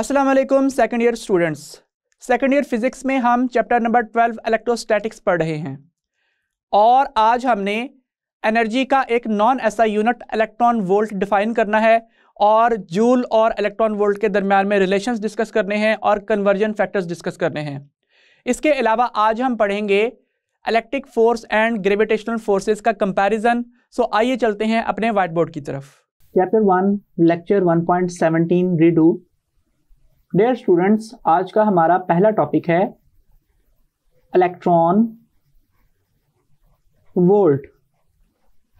अस्सलाम वालेकुम second year students second year physics में हम चैप्टर नंबर ट्वेल्व इलेक्ट्रोस्टैटिक्स पढ़ रहे हैं और आज हमने एनर्जी का एक नॉन ऐसा यूनिट इलेक्ट्रॉन वोल्ट डिफाइन करना है और जूल और इलेक्ट्रॉन वोल्ट के दरम्यान में रिलेशंस डिस्कस करने हैं और कन्वर्जन फैक्टर्स डिस्कस करने हैं इसके अलावा आज हम पढ़ेंगे electric force and gravitational forces का कंपेरिजन सो आइए चलते हैं अपने व्हाइट बोर्ड की तरफ चैप्टर वन लेक्चर 1.17 रीडू डेयर स्टूडेंट्स आज का हमारा पहला टॉपिक है इलेक्ट्रॉन वोल्ट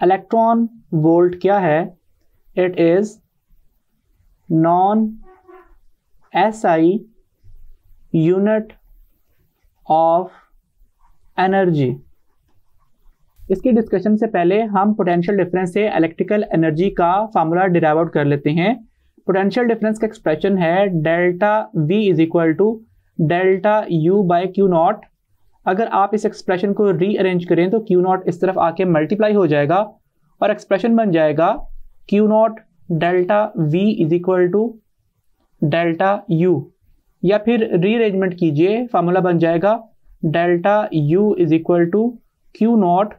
इलेक्ट्रॉन वोल्ट क्या है it is non S I unit of energy इसकी डिस्कशन से पहले हम पोटेंशियल डिफरेंस से इलेक्ट्रिकल एनर्जी का फार्मूला डिराइव आउट कर लेते हैं पोटेंशियल डिफरेंस का एक्सप्रेशन है delta V is equal to delta U by Q naught अगर आप इस एक्सप्रेशन को रीअरेंज करें तो क्यू नॉट इस तरफ आके मल्टीप्लाई हो जाएगा और एक्सप्रेशन बन जाएगा Q not delta V is equal to delta U या फिर रीअरेंजमेंट कीजिए फार्मूला बन जाएगा delta U is equal to Q not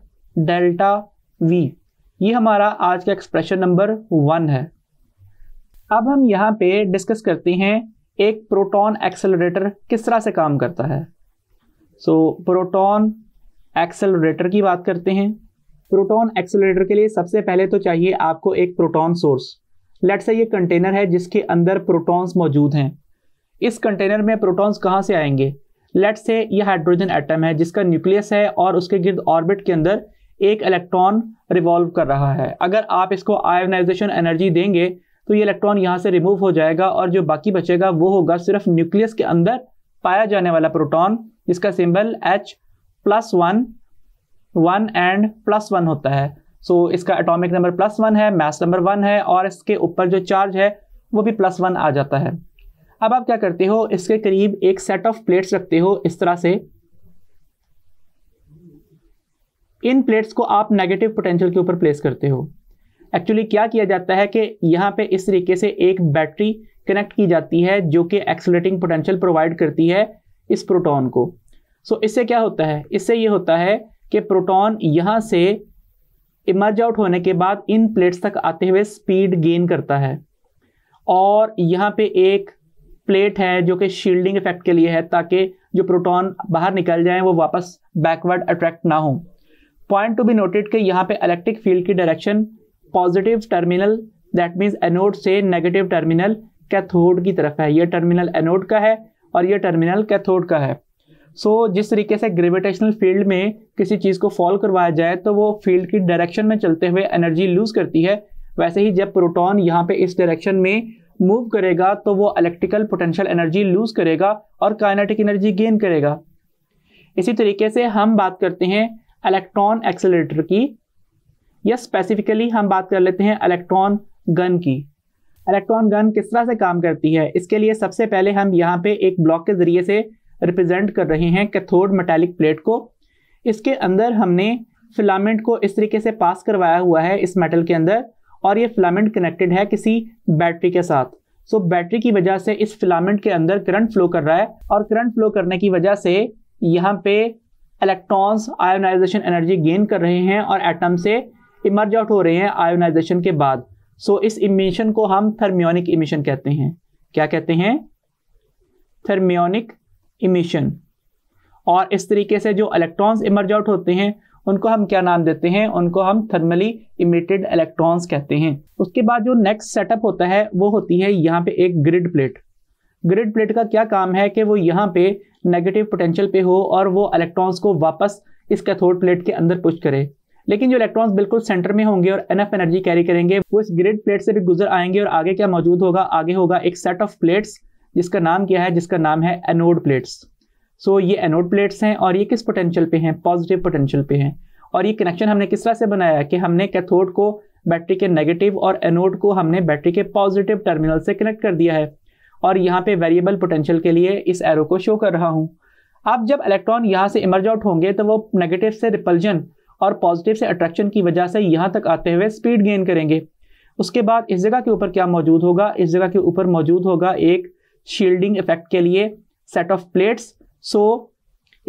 delta V ये हमारा आज का एक्सप्रेशन नंबर वन है अब हम यहाँ पे डिस्कस करते हैं एक प्रोटॉन एक्सेलरेटर किस तरह से काम करता है सो प्रोटॉन एक्सेलरेटर की बात करते हैं प्रोटॉन एक्सेलरेटर के लिए सबसे पहले तो चाहिए आपको एक प्रोटॉन सोर्स लेट्स से ये कंटेनर है जिसके अंदर प्रोटॉन्स मौजूद हैं इस कंटेनर में प्रोटॉन्स कहाँ से आएंगे लेट से ये हाइड्रोजन एटम है जिसका न्यूक्लियस है और उसके गिर्द ऑर्बिट के अंदर एक इलेक्ट्रॉन रिवॉल्व कर रहा है अगर आप इसको आयोनाइजेशन एनर्जी देंगे तो ये इलेक्ट्रॉन यहाँ से रिमूव हो जाएगा और जो बाकी बचेगा वो होगा सिर्फ न्यूक्लियस के अंदर पाया जाने वाला प्रोटॉन जिसका symbol H plus one one and plus one होता है सो so, इसका एटॉमिक नंबर प्लस वन है मैस नंबर वन है और इसके ऊपर जो चार्ज है वो भी प्लस वन आ जाता है अब आप क्या करते हो इसके करीब एक सेट ऑफ प्लेट्स रखते हो इस तरह से इन प्लेट्स को आप नेगेटिव पोटेंशियल के ऊपर प्लेस करते हो एक्चुअली क्या किया जाता है कि यहाँ पे इस तरीके से एक बैटरी कनेक्ट की जाती है जो कि एक्सलेटिंग पोटेंशियल प्रोवाइड करती है इस प्रोटॉन को सो so, इससे क्या होता है इससे ये होता है कि प्रोटॉन यहाँ से इमर्ज आउट होने के बाद इन प्लेट्स तक आते हुए स्पीड गेन करता है और यहाँ पे एक प्लेट है जो कि शील्डिंग इफेक्ट के लिए है ताकि जो प्रोटॉन बाहर निकल जाए वो वापस बैकवर्ड अट्रैक्ट ना हो पॉइंट टू बी नोटेड कि यहाँ पे इलेक्ट्रिक फील्ड की direction positive terminal that means anode से नेगेटिव टर्मिनल कैथोड की तरफ है ये टर्मिनल एनोड का है और ये टर्मिनल कैथोड का है सो so, जिस तरीके से ग्रेविटेशनल फील्ड में किसी चीज़ को फॉल करवाया जाए तो वो फील्ड की डायरेक्शन में चलते हुए एनर्जी लूज करती है वैसे ही जब प्रोटॉन यहाँ पे इस डायरेक्शन में मूव करेगा तो वो इलेक्ट्रिकल पोटेंशियल एनर्जी लूज करेगा और काइनेटिक एनर्जी गेन करेगा इसी तरीके से हम बात करते हैं इलेक्ट्रॉन एक्सेलेटर की या स्पेसिफिकली हम बात कर लेते हैं इलेक्ट्रॉन गन की इलेक्ट्रॉन गन किस तरह से काम करती है इसके लिए सबसे पहले हम यहाँ पे एक ब्लॉक के ज़रिए से रिप्रेजेंट कर रहे हैं कैथोड मेटेलिक प्लेट को इसके अंदर हमने फिलामेंट को इस तरीके से पास करवाया हुआ है इस मेटल के अंदर और ये फिलामेंट कनेक्टेड है किसी बैटरी के साथ सो so, बैटरी की वजह से इस फिलामेंट के अंदर करंट फ्लो कर रहा है और करंट फ्लो करने की वजह से यहाँ पे इलेक्ट्रॉन्स आयोनाइजेशन एनर्जी गेन कर रहे हैं और एटम से इमर्ज आउट हो रहे हैं आयोनाइजेशन के बाद सो इस इमिशन को हम थर्मियोनिक इमिशन कहते हैं क्या कहते हैं थर्मियोनिक इमिशन और इस तरीके से जो इलेक्ट्रॉन्स इमर्ज आउट होते हैं उनको हम क्या नाम देते हैं उनको हम थर्मली इमिटेड इलेक्ट्रॉन्स कहते हैं उसके बाद जो नेक्स्ट सेटअप होता है वो होती है यहाँ पे एक ग्रिड प्लेट ग्रिड प्लेट का क्या काम है कि वो यहाँ पे नेगेटिव पोटेंशियल पे हो और वो इलेक्ट्रॉन्स को वापस इस कैथोड प्लेट के अंदर पुश करे लेकिन जो इलेक्ट्रॉन्स बिल्कुल सेंटर में होंगे और एनएफ एनर्जी कैरी करेंगे वो इस ग्रिड प्लेट से भी गुजर आएंगे और आगे क्या मौजूद होगा आगे होगा एक सेट ऑफ प्लेट्स जिसका नाम क्या है जिसका नाम है एनोड प्लेट्स सो ये एनोड प्लेट्स हैं और ये किस पोटेंशियल पे हैं पॉजिटिव पोटेंशियल पे हैं और ये कनेक्शन हमने किस तरह से बनाया कि हमने कैथोड को बैटरी के नेगेटिव और एनोड को हमने बैटरी के पॉजिटिव टर्मिनल से कनेक्ट कर दिया है और यहाँ पे वेरिएबल पोटेंशियल के लिए इस एरो को शो कर रहा हूँ अब जब इलेक्ट्रॉन यहाँ से इमर्ज आउट होंगे तो वो नेगेटिव से रिपल्जन और पॉजिटिव से अट्रैक्शन की वजह से यहाँ तक आते हुए स्पीड गेन करेंगे उसके बाद इस जगह के ऊपर क्या मौजूद होगा इस जगह के ऊपर मौजूद होगा एक शील्डिंग इफेक्ट के लिए सेट ऑफ प्लेट्स सो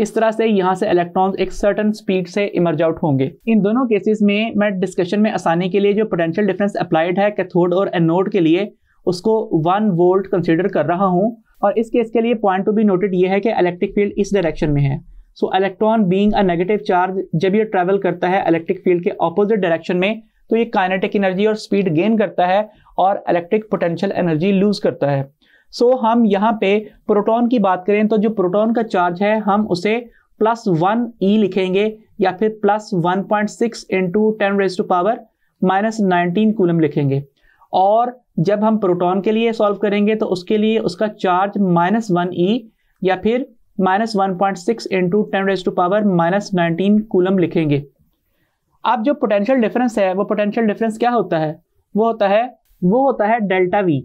इस तरह से यहाँ से इलेक्ट्रॉन्स एक सर्टन स्पीड से इमर्ज आउट होंगे इन दोनों केसेस में मैं डिस्कशन में आसानी के लिए जो पोटेंशियल डिफरेंस अप्लाइड है कैथोड और एनोड के लिए उसको वन वोल्ट कंसिडर कर रहा हूँ और इस केस के लिए पॉइंट टू बी नोटेड ये है कि इलेक्ट्रिक फील्ड इस डायरेक्शन में है so electron being a negative charge जब ये ट्रेवल करता है इलेक्ट्रिक फील्ड के ऑपोजिट डायरेक्शन में तो ये काइनेटिक एनर्जी और स्पीड गेन करता है और इलेक्ट्रिक पोटेंशियल एनर्जी लूज करता है सो so, हम यहाँ पे प्रोटॉन की बात करें तो जो प्रोटॉन का चार्ज है हम उसे प्लस वन ई लिखेंगे या फिर plus one point six into ten raise to power minus nineteen coulomb लिखेंगे और जब हम प्रोटॉन के लिए सॉल्व करेंगे तो उसके लिए उसका चार्ज माइनस वन ई या फिर minus one point six into ten raise to power minus nineteen coulomb लिखेंगे अब जो पोटेंशियल डिफरेंस है वो पोटेंशियल डिफरेंस क्या होता है वो होता है वो होता है डेल्टा वी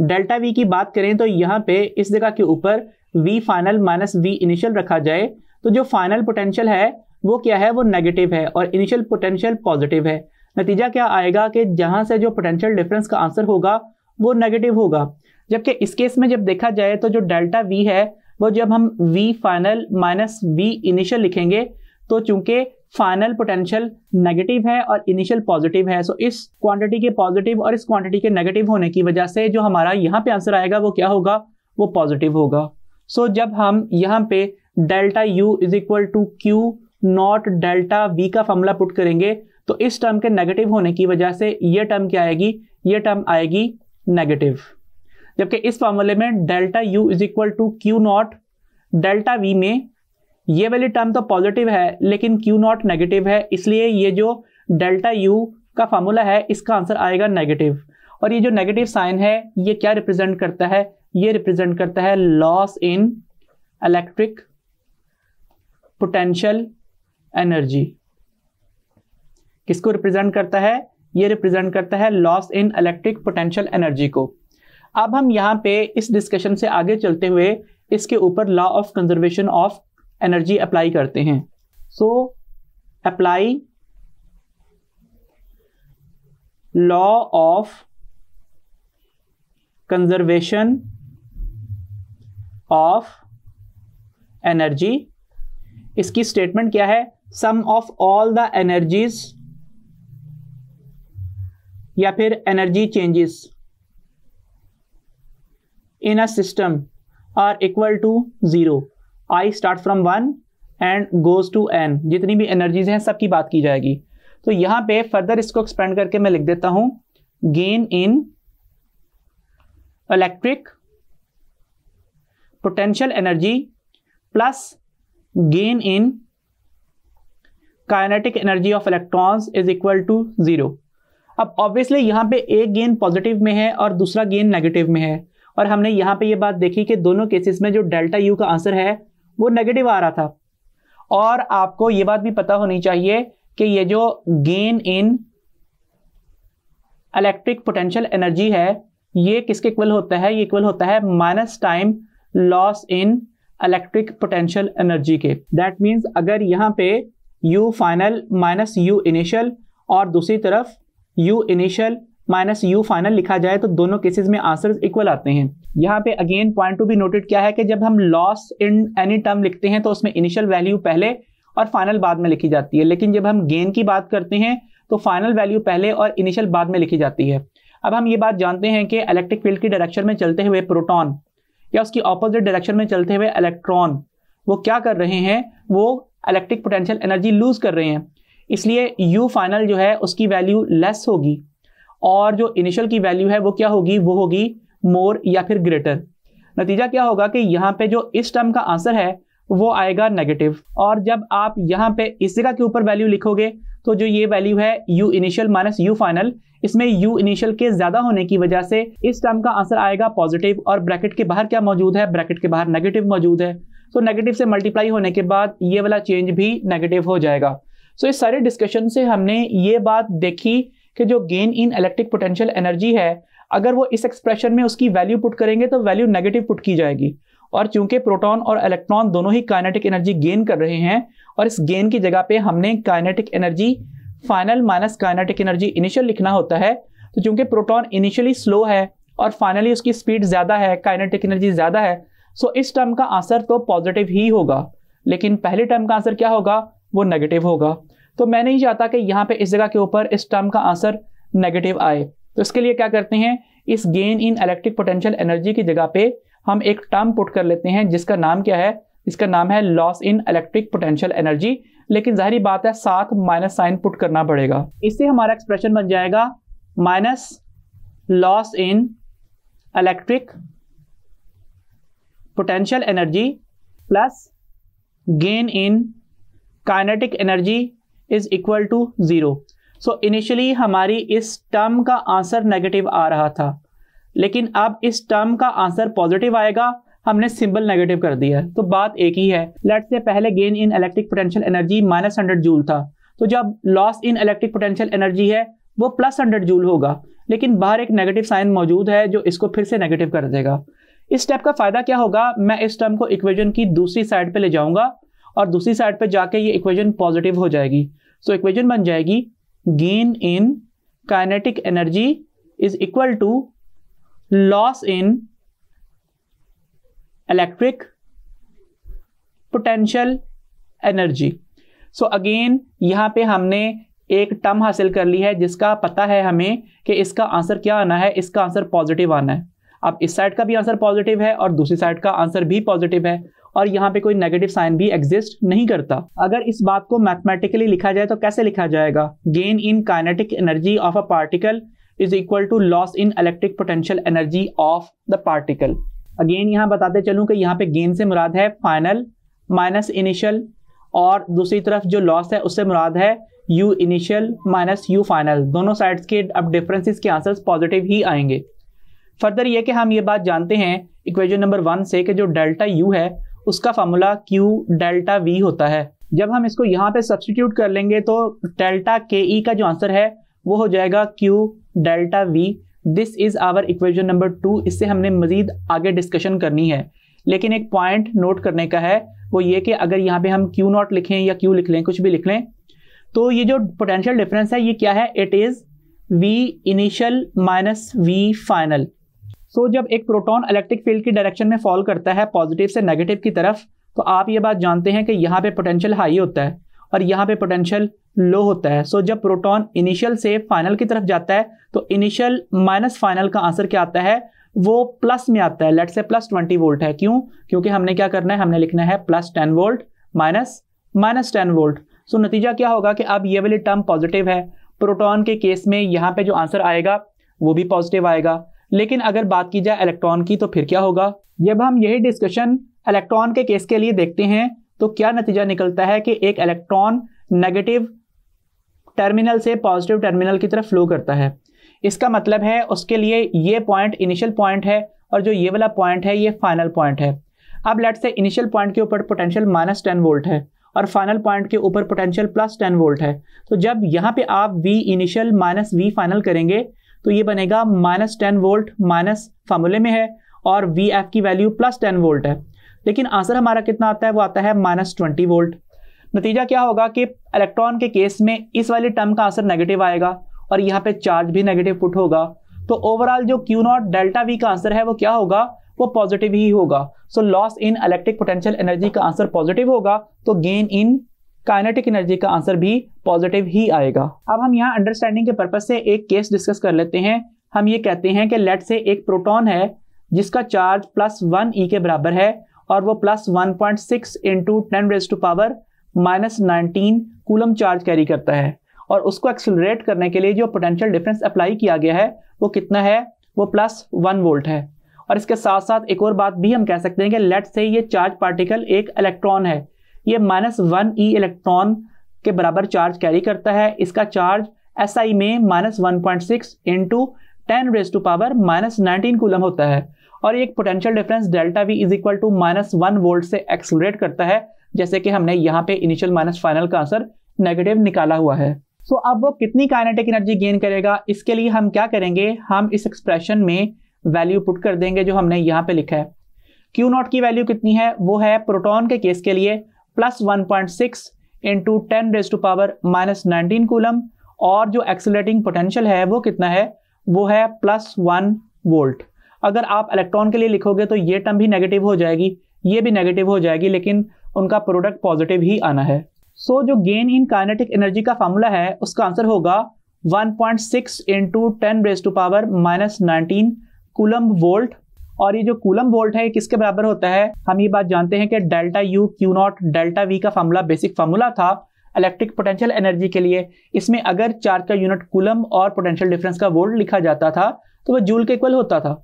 डेल्टा वी की बात करें तो यहाँ पे इस जगह के ऊपर V final minus V initial रखा जाए तो जो फाइनल पोटेंशियल है वो क्या है वो नेगेटिव है और इनिशियल पोटेंशियल पॉजिटिव है नतीजा क्या आएगा कि जहाँ से जो पोटेंशियल डिफरेंस का आंसर होगा वो नेगेटिव होगा जबकि इस केस में जब देखा जाए तो जो डेल्टा वी है वो जब हम V final minus V initial लिखेंगे तो चूंकि फाइनल पोटेंशियल नेगेटिव है और इनिशियल पॉजिटिव है सो इस क्वांटिटी के पॉजिटिव और इस क्वांटिटी के नेगेटिव होने की वजह से जो हमारा यहाँ पे आंसर आएगा वो क्या होगा वो पॉजिटिव होगा सो so, जब हम यहाँ पे delta U is equal to Q not delta V का फॉर्मूला पुट करेंगे तो इस टर्म के नेगेटिव होने की वजह से ये टर्म क्या आएगी ये टर्म आएगी नेगेटिव जबकि इस फॉर्मूले में delta U is equal to Q not delta V में ये वाली टर्म तो पॉजिटिव है लेकिन क्यू नॉट नेगेटिव है इसलिए ये जो डेल्टा यू का फार्मूला है इसका आंसर आएगा नेगेटिव और ये जो नेगेटिव साइन है ये क्या रिप्रेजेंट करता है ये रिप्रेजेंट करता है loss in electric potential energy किसको रिप्रेजेंट करता है ये रिप्रेजेंट करता है loss in electric potential energy को अब हम यहाँ पे इस डिस्कशन से आगे चलते हुए इसके ऊपर law of conservation of energy apply करते हैं so apply law of conservation of energy इसकी स्टेटमेंट क्या है sum of all the energies या फिर energy changes in a system are equal to zero I start from one and goes to n जितनी भी energies हैं सब की बात की जाएगी तो यहां पे फर्दर इसको एक्सपेंड करके मैं लिख देता हूँ gain in electric potential energy plus gain in kinetic energy of electrons is equal to zero अब ऑब्वियसली यहां पे एक गेन पॉजिटिव में है और दूसरा गेन नेगेटिव में है और हमने यहाँ पे ये बात देखी कि दोनों केसेस में जो डेल्टा यू का आंसर है वो नेगेटिव आ रहा था और आपको ये बात भी पता होनी चाहिए कि ये जो gain in electric potential energy है ये किसके इक्वल होता है ये इक्वल होता है minus time loss in electric potential energy के दैट मीन्स अगर यहाँ पे U final minus U initial और दूसरी तरफ U initial minus U final लिखा जाए तो दोनों केसेस में आंसर इक्वल आते हैं यहाँ पे again point to be noted क्या है कि जब हम लॉस इन एनी टर्म लिखते हैं तो उसमें इनिशियल वैल्यू पहले और फाइनल बाद में लिखी जाती है लेकिन जब हम गेन की बात करते हैं तो फाइनल वैल्यू पहले और इनिशियल बाद में लिखी जाती है अब हम ये बात जानते हैं कि इलेक्ट्रिक फील्ड की डायरेक्शन में चलते हुए प्रोटॉन या उसकी ऑपोजिट डायरेक्शन में चलते हुए इलेक्ट्रॉन वो क्या कर रहे हैं वो इलेक्ट्रिक पोटेंशियल एनर्जी लूज कर रहे हैं इसलिए यू फाइनल जो है उसकी वैल्यू लेस होगी और जो इनिशियल की वैल्यू है वो क्या होगी वो होगी मोर या फिर ग्रेटर नतीजा क्या होगा कि यहाँ पे जो इस टर्म का आंसर है वो आएगा नेगेटिव और जब आप यहाँ पे इस जगह के ऊपर वैल्यू लिखोगे तो जो ये वैल्यू है U initial minus U final इसमें यू इनिशियल के ज़्यादा होने की वजह से इस टर्म का आंसर आएगा पॉजिटिव और ब्रैकेट के बाहर क्या मौजूद है ब्रैकेट के बाहर नेगेटिव मौजूद है तो नेगेटिव से मल्टीप्लाई होने के बाद ये वाला चेंज भी नेगेटिव हो जाएगा सो so, इस सारे डिस्कशन से हमने ये बात देखी कि जो gain in electric potential energy है अगर वो इस एक्सप्रेशन में उसकी वैल्यू पुट करेंगे तो वैल्यू नेगेटिव पुट की जाएगी और चूंकि प्रोटॉन और इलेक्ट्रॉन दोनों ही काइनेटिक एनर्जी गेन कर रहे हैं और इस गेन की जगह पे हमने kinetic energy final minus kinetic energy initial लिखना होता है तो चूंकि प्रोटॉन इनिशियली स्लो है और फाइनली उसकी स्पीड ज़्यादा है काइनेटिक एनर्जी ज़्यादा है सो इस टर्म का आंसर तो पॉजिटिव ही होगा लेकिन पहले टर्म का आंसर क्या होगा वो नेगेटिव होगा तो मैं नहीं चाहता कि यहाँ पे इस जगह के ऊपर इस टर्म का आंसर नेगेटिव आए तो इसके लिए क्या करते हैं इस gain in electric potential energy की जगह पे हम एक टर्म पुट कर लेते हैं जिसका नाम क्या है इसका नाम है loss in electric potential energy लेकिन जाहिर बात है साथ माइनस साइन पुट करना पड़ेगा इससे हमारा एक्सप्रेशन बन जाएगा minus loss in electric potential energy plus gain in kinetic energy is equal to zero so initially हमारी इस टर्म का आंसर नेगेटिव आ रहा था लेकिन अब इस टर्म का आंसर पॉजिटिव आएगा हमने सिंबल नेगेटिव कर दिया है तो बात एक ही है लेट से पहले gain in electric potential energy minus hundred joule था तो जब loss in electric potential energy है वो प्लस हंड्रेड जूल होगा लेकिन बाहर एक नेगेटिव साइन मौजूद है जो इसको फिर से नेगेटिव कर देगा इस स्टेप का फायदा क्या होगा मैं इस टर्म को इक्वेजन की दूसरी साइड पर ले जाऊंगा और दूसरी साइड पे जाके ये इक्वेशन पॉजिटिव हो जाएगी सो so, इक्वेशन बन जाएगी gain in kinetic energy is equal to loss in electric potential energy so again यहां पे हमने एक टर्म हासिल कर ली है जिसका पता है हमें कि इसका आंसर क्या आना है इसका आंसर पॉजिटिव आना है अब इस साइड का भी आंसर पॉजिटिव है और दूसरी साइड का आंसर भी पॉजिटिव है और यहाँ पे कोई नेगेटिव साइन भी एग्जिस्ट नहीं करता अगर इस बात को मैथमेटिकली लिखा जाए तो कैसे लिखा जाएगा gain in kinetic energy of a particle is equal to loss in electric potential energy of the particle again यहाँ बताते चलूँ कि यहाँ पे गेन से मुराद है फाइनल माइनस इनिशियल और दूसरी तरफ जो लॉस है उससे मुराद है U initial minus U final दोनों साइड्स के अब डिफरेंसेस के आंसर्स पॉजिटिव ही आएंगे फर्दर ये कि हम ये बात जानते हैं इक्वेशन नंबर वन से कि जो डेल्टा यू है उसका फार्मूला क्यू डेल्टा वी होता है जब हम इसको यहाँ पे सब्सटीट्यूट कर लेंगे तो डेल्टा के ई का जो आंसर है वो हो जाएगा Q delta V this is our equation number two इससे हमने मज़ीद आगे डिस्कशन करनी है लेकिन एक पॉइंट नोट करने का है वो ये कि अगर यहाँ पे हम क्यू नॉट लिखें या क्यू लिख लें कुछ भी लिख लें तो ये जो पोटेंशियल डिफरेंस है ये क्या है it is V initial minus V final so जब एक प्रोटॉन इलेक्ट्रिक फील्ड की डायरेक्शन में फॉल करता है पॉजिटिव से नेगेटिव की तरफ तो आप ये बात जानते हैं कि यहाँ पे पोटेंशियल हाई होता है और यहाँ पे पोटेंशियल लो होता है सो so, जब प्रोटॉन इनिशियल से फाइनल की तरफ जाता है तो इनिशियल माइनस फाइनल का आंसर क्या आता है वो प्लस में आता है लेट से प्लस ट्वेंटी वोल्ट है क्यों क्योंकि हमने क्या करना है हमने लिखना है plus ten volt minus minus ten volt so नतीजा क्या होगा कि अब ये वाली टर्म पॉजिटिव है प्रोटॉन के केस में यहाँ पे जो आंसर आएगा वो भी पॉजिटिव आएगा लेकिन अगर बात की जाए इलेक्ट्रॉन की तो फिर क्या होगा जब हम यही डिस्कशन इलेक्ट्रॉन के केस के लिए देखते हैं तो क्या नतीजा निकलता है कि एक इलेक्ट्रॉन नेगेटिव टर्मिनल से पॉजिटिव टर्मिनल की तरफ फ्लो करता है इसका मतलब है उसके लिए ये पॉइंट इनिशियल पॉइंट है और जो ये वाला पॉइंट है ये फाइनल पॉइंट है अब लेट से इनिशियल पॉइंट के ऊपर पोटेंशियल माइनस टेन वोल्ट है और फाइनल पॉइंट के ऊपर पोटेंशियल प्लस टेन वोल्ट है तो जब यहाँ पे आप V initial minus V final करेंगे तो ये बनेगा माइनस टेन वोल्ट माइनस फार्मूले में है और वी एफ की वैल्यू प्लस टेन वोल्ट है लेकिन आंसर हमारा कितना आता है वो आता है माइनस ट्वेंटी वोल्ट नतीजा क्या होगा कि इलेक्ट्रॉन के केस में इस वाले टर्म का आंसर नेगेटिव आएगा और यहाँ पे चार्ज भी नेगेटिव पुट होगा तो ओवरऑल जो क्यू नॉट डेल्टा वी का आंसर है वो क्या होगा वो पॉजिटिव ही होगा so loss in electric potential energy का आंसर पॉजिटिव होगा तो गेन इन काइनेटिक एनर्जी का आंसर भी पॉजिटिव ही आएगा अब हम यहाँ अंडरस्टैंडिंग के पर्पज से एक केस डिस्कस कर लेते हैं हम ये कहते हैं कि लेट से एक प्रोटोन है जिसका चार्ज प्लस वन ई के बराबर है और वो plus one point six into ten raise to power minus nineteen coulomb charge carry करता है और उसको एक्सेलरेट करने के लिए जो पोटेंशियल डिफरेंस अप्लाई किया गया है वो कितना है वो प्लस वन वोल्ट है और इसके साथ साथ एक और बात भी हम कह सकते हैं कि लेट से ये चार्ज पार्टिकल एक इलेक्ट्रॉन है ये माइनस वन ई इलेक्ट्रॉन के बराबर चार्ज कैरी करता है इसका चार्ज एस SI में minus one point six into ten raise to power minus nineteen coulomb होता है और एक potential difference delta V is equal to minus one volt से एक्सलरेट करता है जैसे कि हमने यहाँ पे इनिशियल माइनस फाइनल का आंसर नेगेटिव निकाला हुआ है सो so, अब वो कितनी काइनेटिक एनर्जी गेन करेगा इसके लिए हम क्या करेंगे हम इस एक्सप्रेशन में वैल्यू पुट कर देंगे जो हमने यहाँ पे लिखा है क्यू नॉट की वैल्यू कितनी है वो है प्रोटॉन के केस के लिए plus one point six into ten raise to power minus nineteen coulomb और जो एक्सेलरेटिंग पोटेंशियल है वो कितना है वो है प्लस वन वोल्ट अगर आप इलेक्ट्रॉन के लिए लिखोगे तो ये टर्म भी नेगेटिव हो जाएगी ये भी नेगेटिव हो जाएगी लेकिन उनका प्रोडक्ट पॉजिटिव ही आना है सो so, जो गेन इन काइनेटिक एनर्जी का फार्मूला है उसका आंसर होगा 1.6 point six into ten raise to power minus nineteen coulomb volt और ये जो कूलम वोल्ट है किसके बराबर होता है हम ये बात जानते हैं कि delta U Q not delta V का फॉर्मूला बेसिक फार्मूला था इलेक्ट्रिक पोटेंशियल एनर्जी के लिए इसमें अगर चार्ज का यूनिट कूलम और पोटेंशियल डिफरेंस का वोल्ट लिखा जाता था तो वह जूल के इक्वल होता था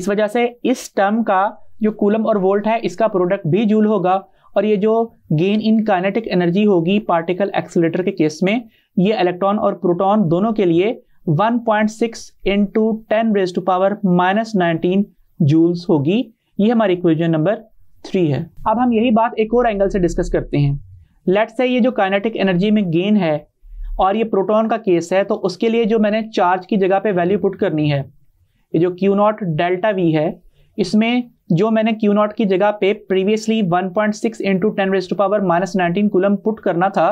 इस वजह से इस टर्म का जो कूलम और वोल्ट है इसका प्रोडक्ट भी जूल होगा और ये जो गेन इन काइनेटिक एनर्जी होगी पार्टिकल एक्सीटर के केस में ये इलेक्ट्रॉन और प्रोटॉन दोनों के लिए 1.6 point six into ten raise to power minus nineteen joules होगी ये हमारी इक्वेशन नंबर थ्री है अब हम यही बात एक और एंगल से डिस्कस करते हैं लेट्स से ये जो काइनेटिक एनर्जी में गेन है और ये प्रोटॉन का केस है तो उसके लिए जो मैंने चार्ज की जगह पे वैल्यू पुट करनी है ये जो क्यू नॉट डेल्टा वी है इसमें जो मैंने क्यू नॉट की जगह पे previously 1.6 point six into ten raise to power minus nineteen coulomb put करना था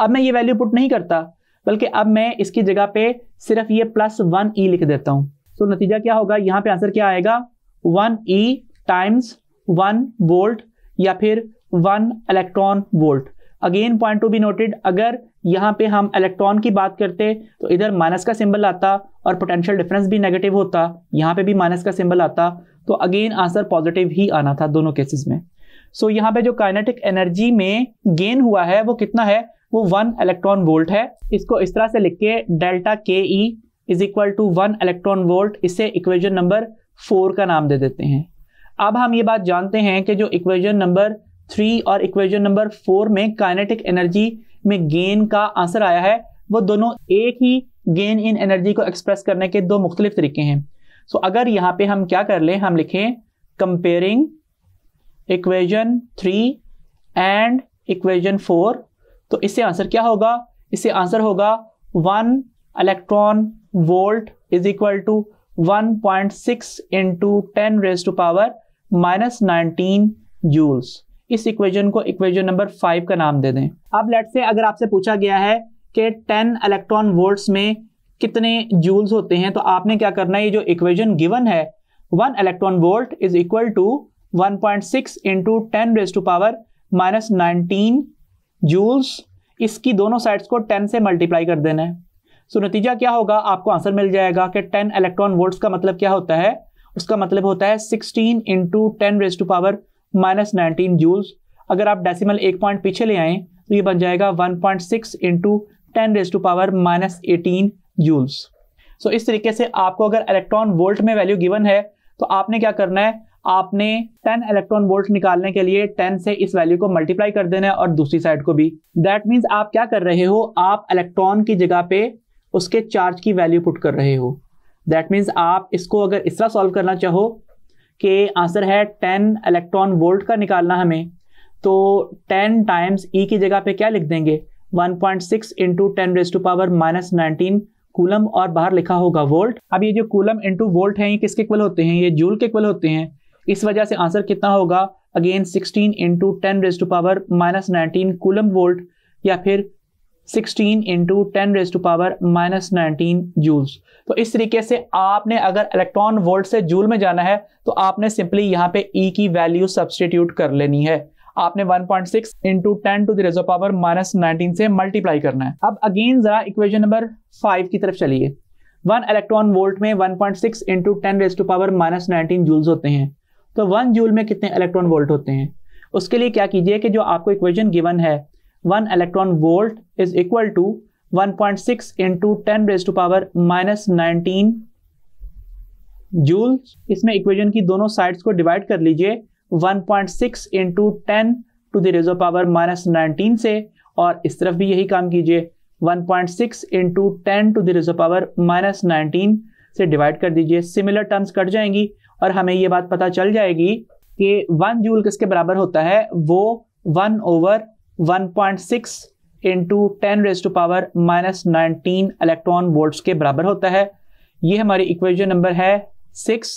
अब मैं ये वैल्यू पुट नहीं करता बल्कि अब मैं इसकी जगह पे सिर्फ ये प्लस वन ई लिख देता हूँ तो नतीजा क्या होगा यहाँ पे आंसर क्या आएगा one e times one volt या फिर one electron volt again point to be noted अगर यहाँ पे हम इलेक्ट्रॉन की बात करते तो इधर माइनस का सिंबल आता और पोटेंशियल डिफरेंस भी नेगेटिव होता यहाँ पे भी माइनस का सिंबल आता तो अगेन आंसर पॉजिटिव ही आना था दोनों केसेस में सो so, यहाँ पे जो काइनेटिक एनर्जी में गेन हुआ है वो कितना है वो वन इलेक्ट्रॉन वोल्ट है इसको इस तरह से लिख के delta K E is equal to one electron volt इससे इक्वेजन नंबर फोर का नाम दे देते हैं अब हम ये बात जानते हैं कि जो इक्वेशन नंबर थ्री और इक्वेशन नंबर फोर में काइनेटिक एनर्जी में गेन का आंसर आया है वो दोनों एक ही गेन इन एनर्जी को एक्सप्रेस करने के दो मुख्तलिफ तरीके हैं सो अगर यहाँ पे हम क्या कर लें हम लिखें comparing equation three and equation four तो इससे आंसर क्या होगा इससे आंसर होगा one electron volt is equal to 1.6 into ten raise to power minus nineteen joules इस इक्वेशन को इक्वेशन नंबर फाइव का नाम दे दें अब लेट से अगर आपसे पूछा गया है कि 10 इलेक्ट्रॉन वोल्ट्स में कितने जूल्स होते हैं तो आपने क्या करना है ये जो इक्वेशन गिवन है one electron volt is equal to 1.6 point six into ten raise to power minus nineteen joules इसकी दोनों साइड्स को 10 से मल्टीप्लाई कर देना है सो नतीजा क्या होगा आपको आंसर मिल जाएगा कि 10 इलेक्ट्रॉन वोल्ट का मतलब क्या होता है उसका मतलब होता है 16 into ten raise to power minus nineteen joules अगर आप डेसिमल एक पॉइंट पीछे ले आए तो ये बन जाएगा 1.6 point six into ten raise to power minus eighteen joules so इस तरीके से आपको अगर इलेक्ट्रॉन वोल्ट में वैल्यू गिवन है तो आपने क्या करना है आपने 10 इलेक्ट्रॉन वोल्ट निकालने के लिए 10 से इस वैल्यू को मल्टीप्लाई कर देना है और दूसरी साइड को भी दैट मीन्स आप क्या कर रहे हो आप इलेक्ट्रॉन की जगह पे उसके चार्ज की वैल्यू पुट कर रहे हो दैट मीन्स आप इसको अगर इस तरह सॉल्व करना चाहो कि आंसर है टेन इलेक्ट्रॉन वोल्ट का निकालना हमें तो टेन टाइम्स ई की जगह पे क्या लिख देंगे one point six into ten raise to power minus nineteen coulomb और बाहर लिखा होगा वोल्ट अब ये जो कूलम इंटू वोल्ट है ये किसके इक्वल होते हैं ये जूल के इक्वल होते हैं इस वजह से आंसर कितना होगा again 16 into ten raise to power minus nineteen coulomb volt या फिर 16 into ten raise to power minus nineteen joules तो इस तरीके से आपने अगर इलेक्ट्रॉन वोल्ट से जूल में जाना है तो आपने सिंपली यहाँ पे ई e की वैल्यू सब्सटीट्यूट कर लेनी है आपने 1.6 point six into ten to the raise to power minus nineteen से मल्टीप्लाई करना है अब अगेन जरा इक्वेशन नंबर फाइव की तरफ चलिए वन इलेक्ट्रॉन वोल्ट में one point six into ten raise to power minus nineteen joules होते हैं तो वन जूल में कितने इलेक्ट्रॉन वोल्ट होते हैं उसके लिए क्या कीजिए कि जो आपको इक्वेशन गिवन है one electron volt is equal to 1.6 point six into ten raise to power minus nineteen joule इसमें इक्वेशन की दोनों साइड्स को डिवाइड कर लीजिए 1.6 point six into ten to the raise raise to power minus nineteen से और इस तरफ भी यही काम कीजिए 1.6 point six into ten to the raise raise to power minus nineteen से डिवाइड कर दीजिए सिमिलर टर्म्स कट जाएंगी और हमें ये बात पता चल जाएगी कि वन जूल किसके बराबर होता है वो one over 1.6 into ten raise to power minus nineteen electron volts के बराबर होता है ये हमारी इक्वेशन नंबर है सिक्स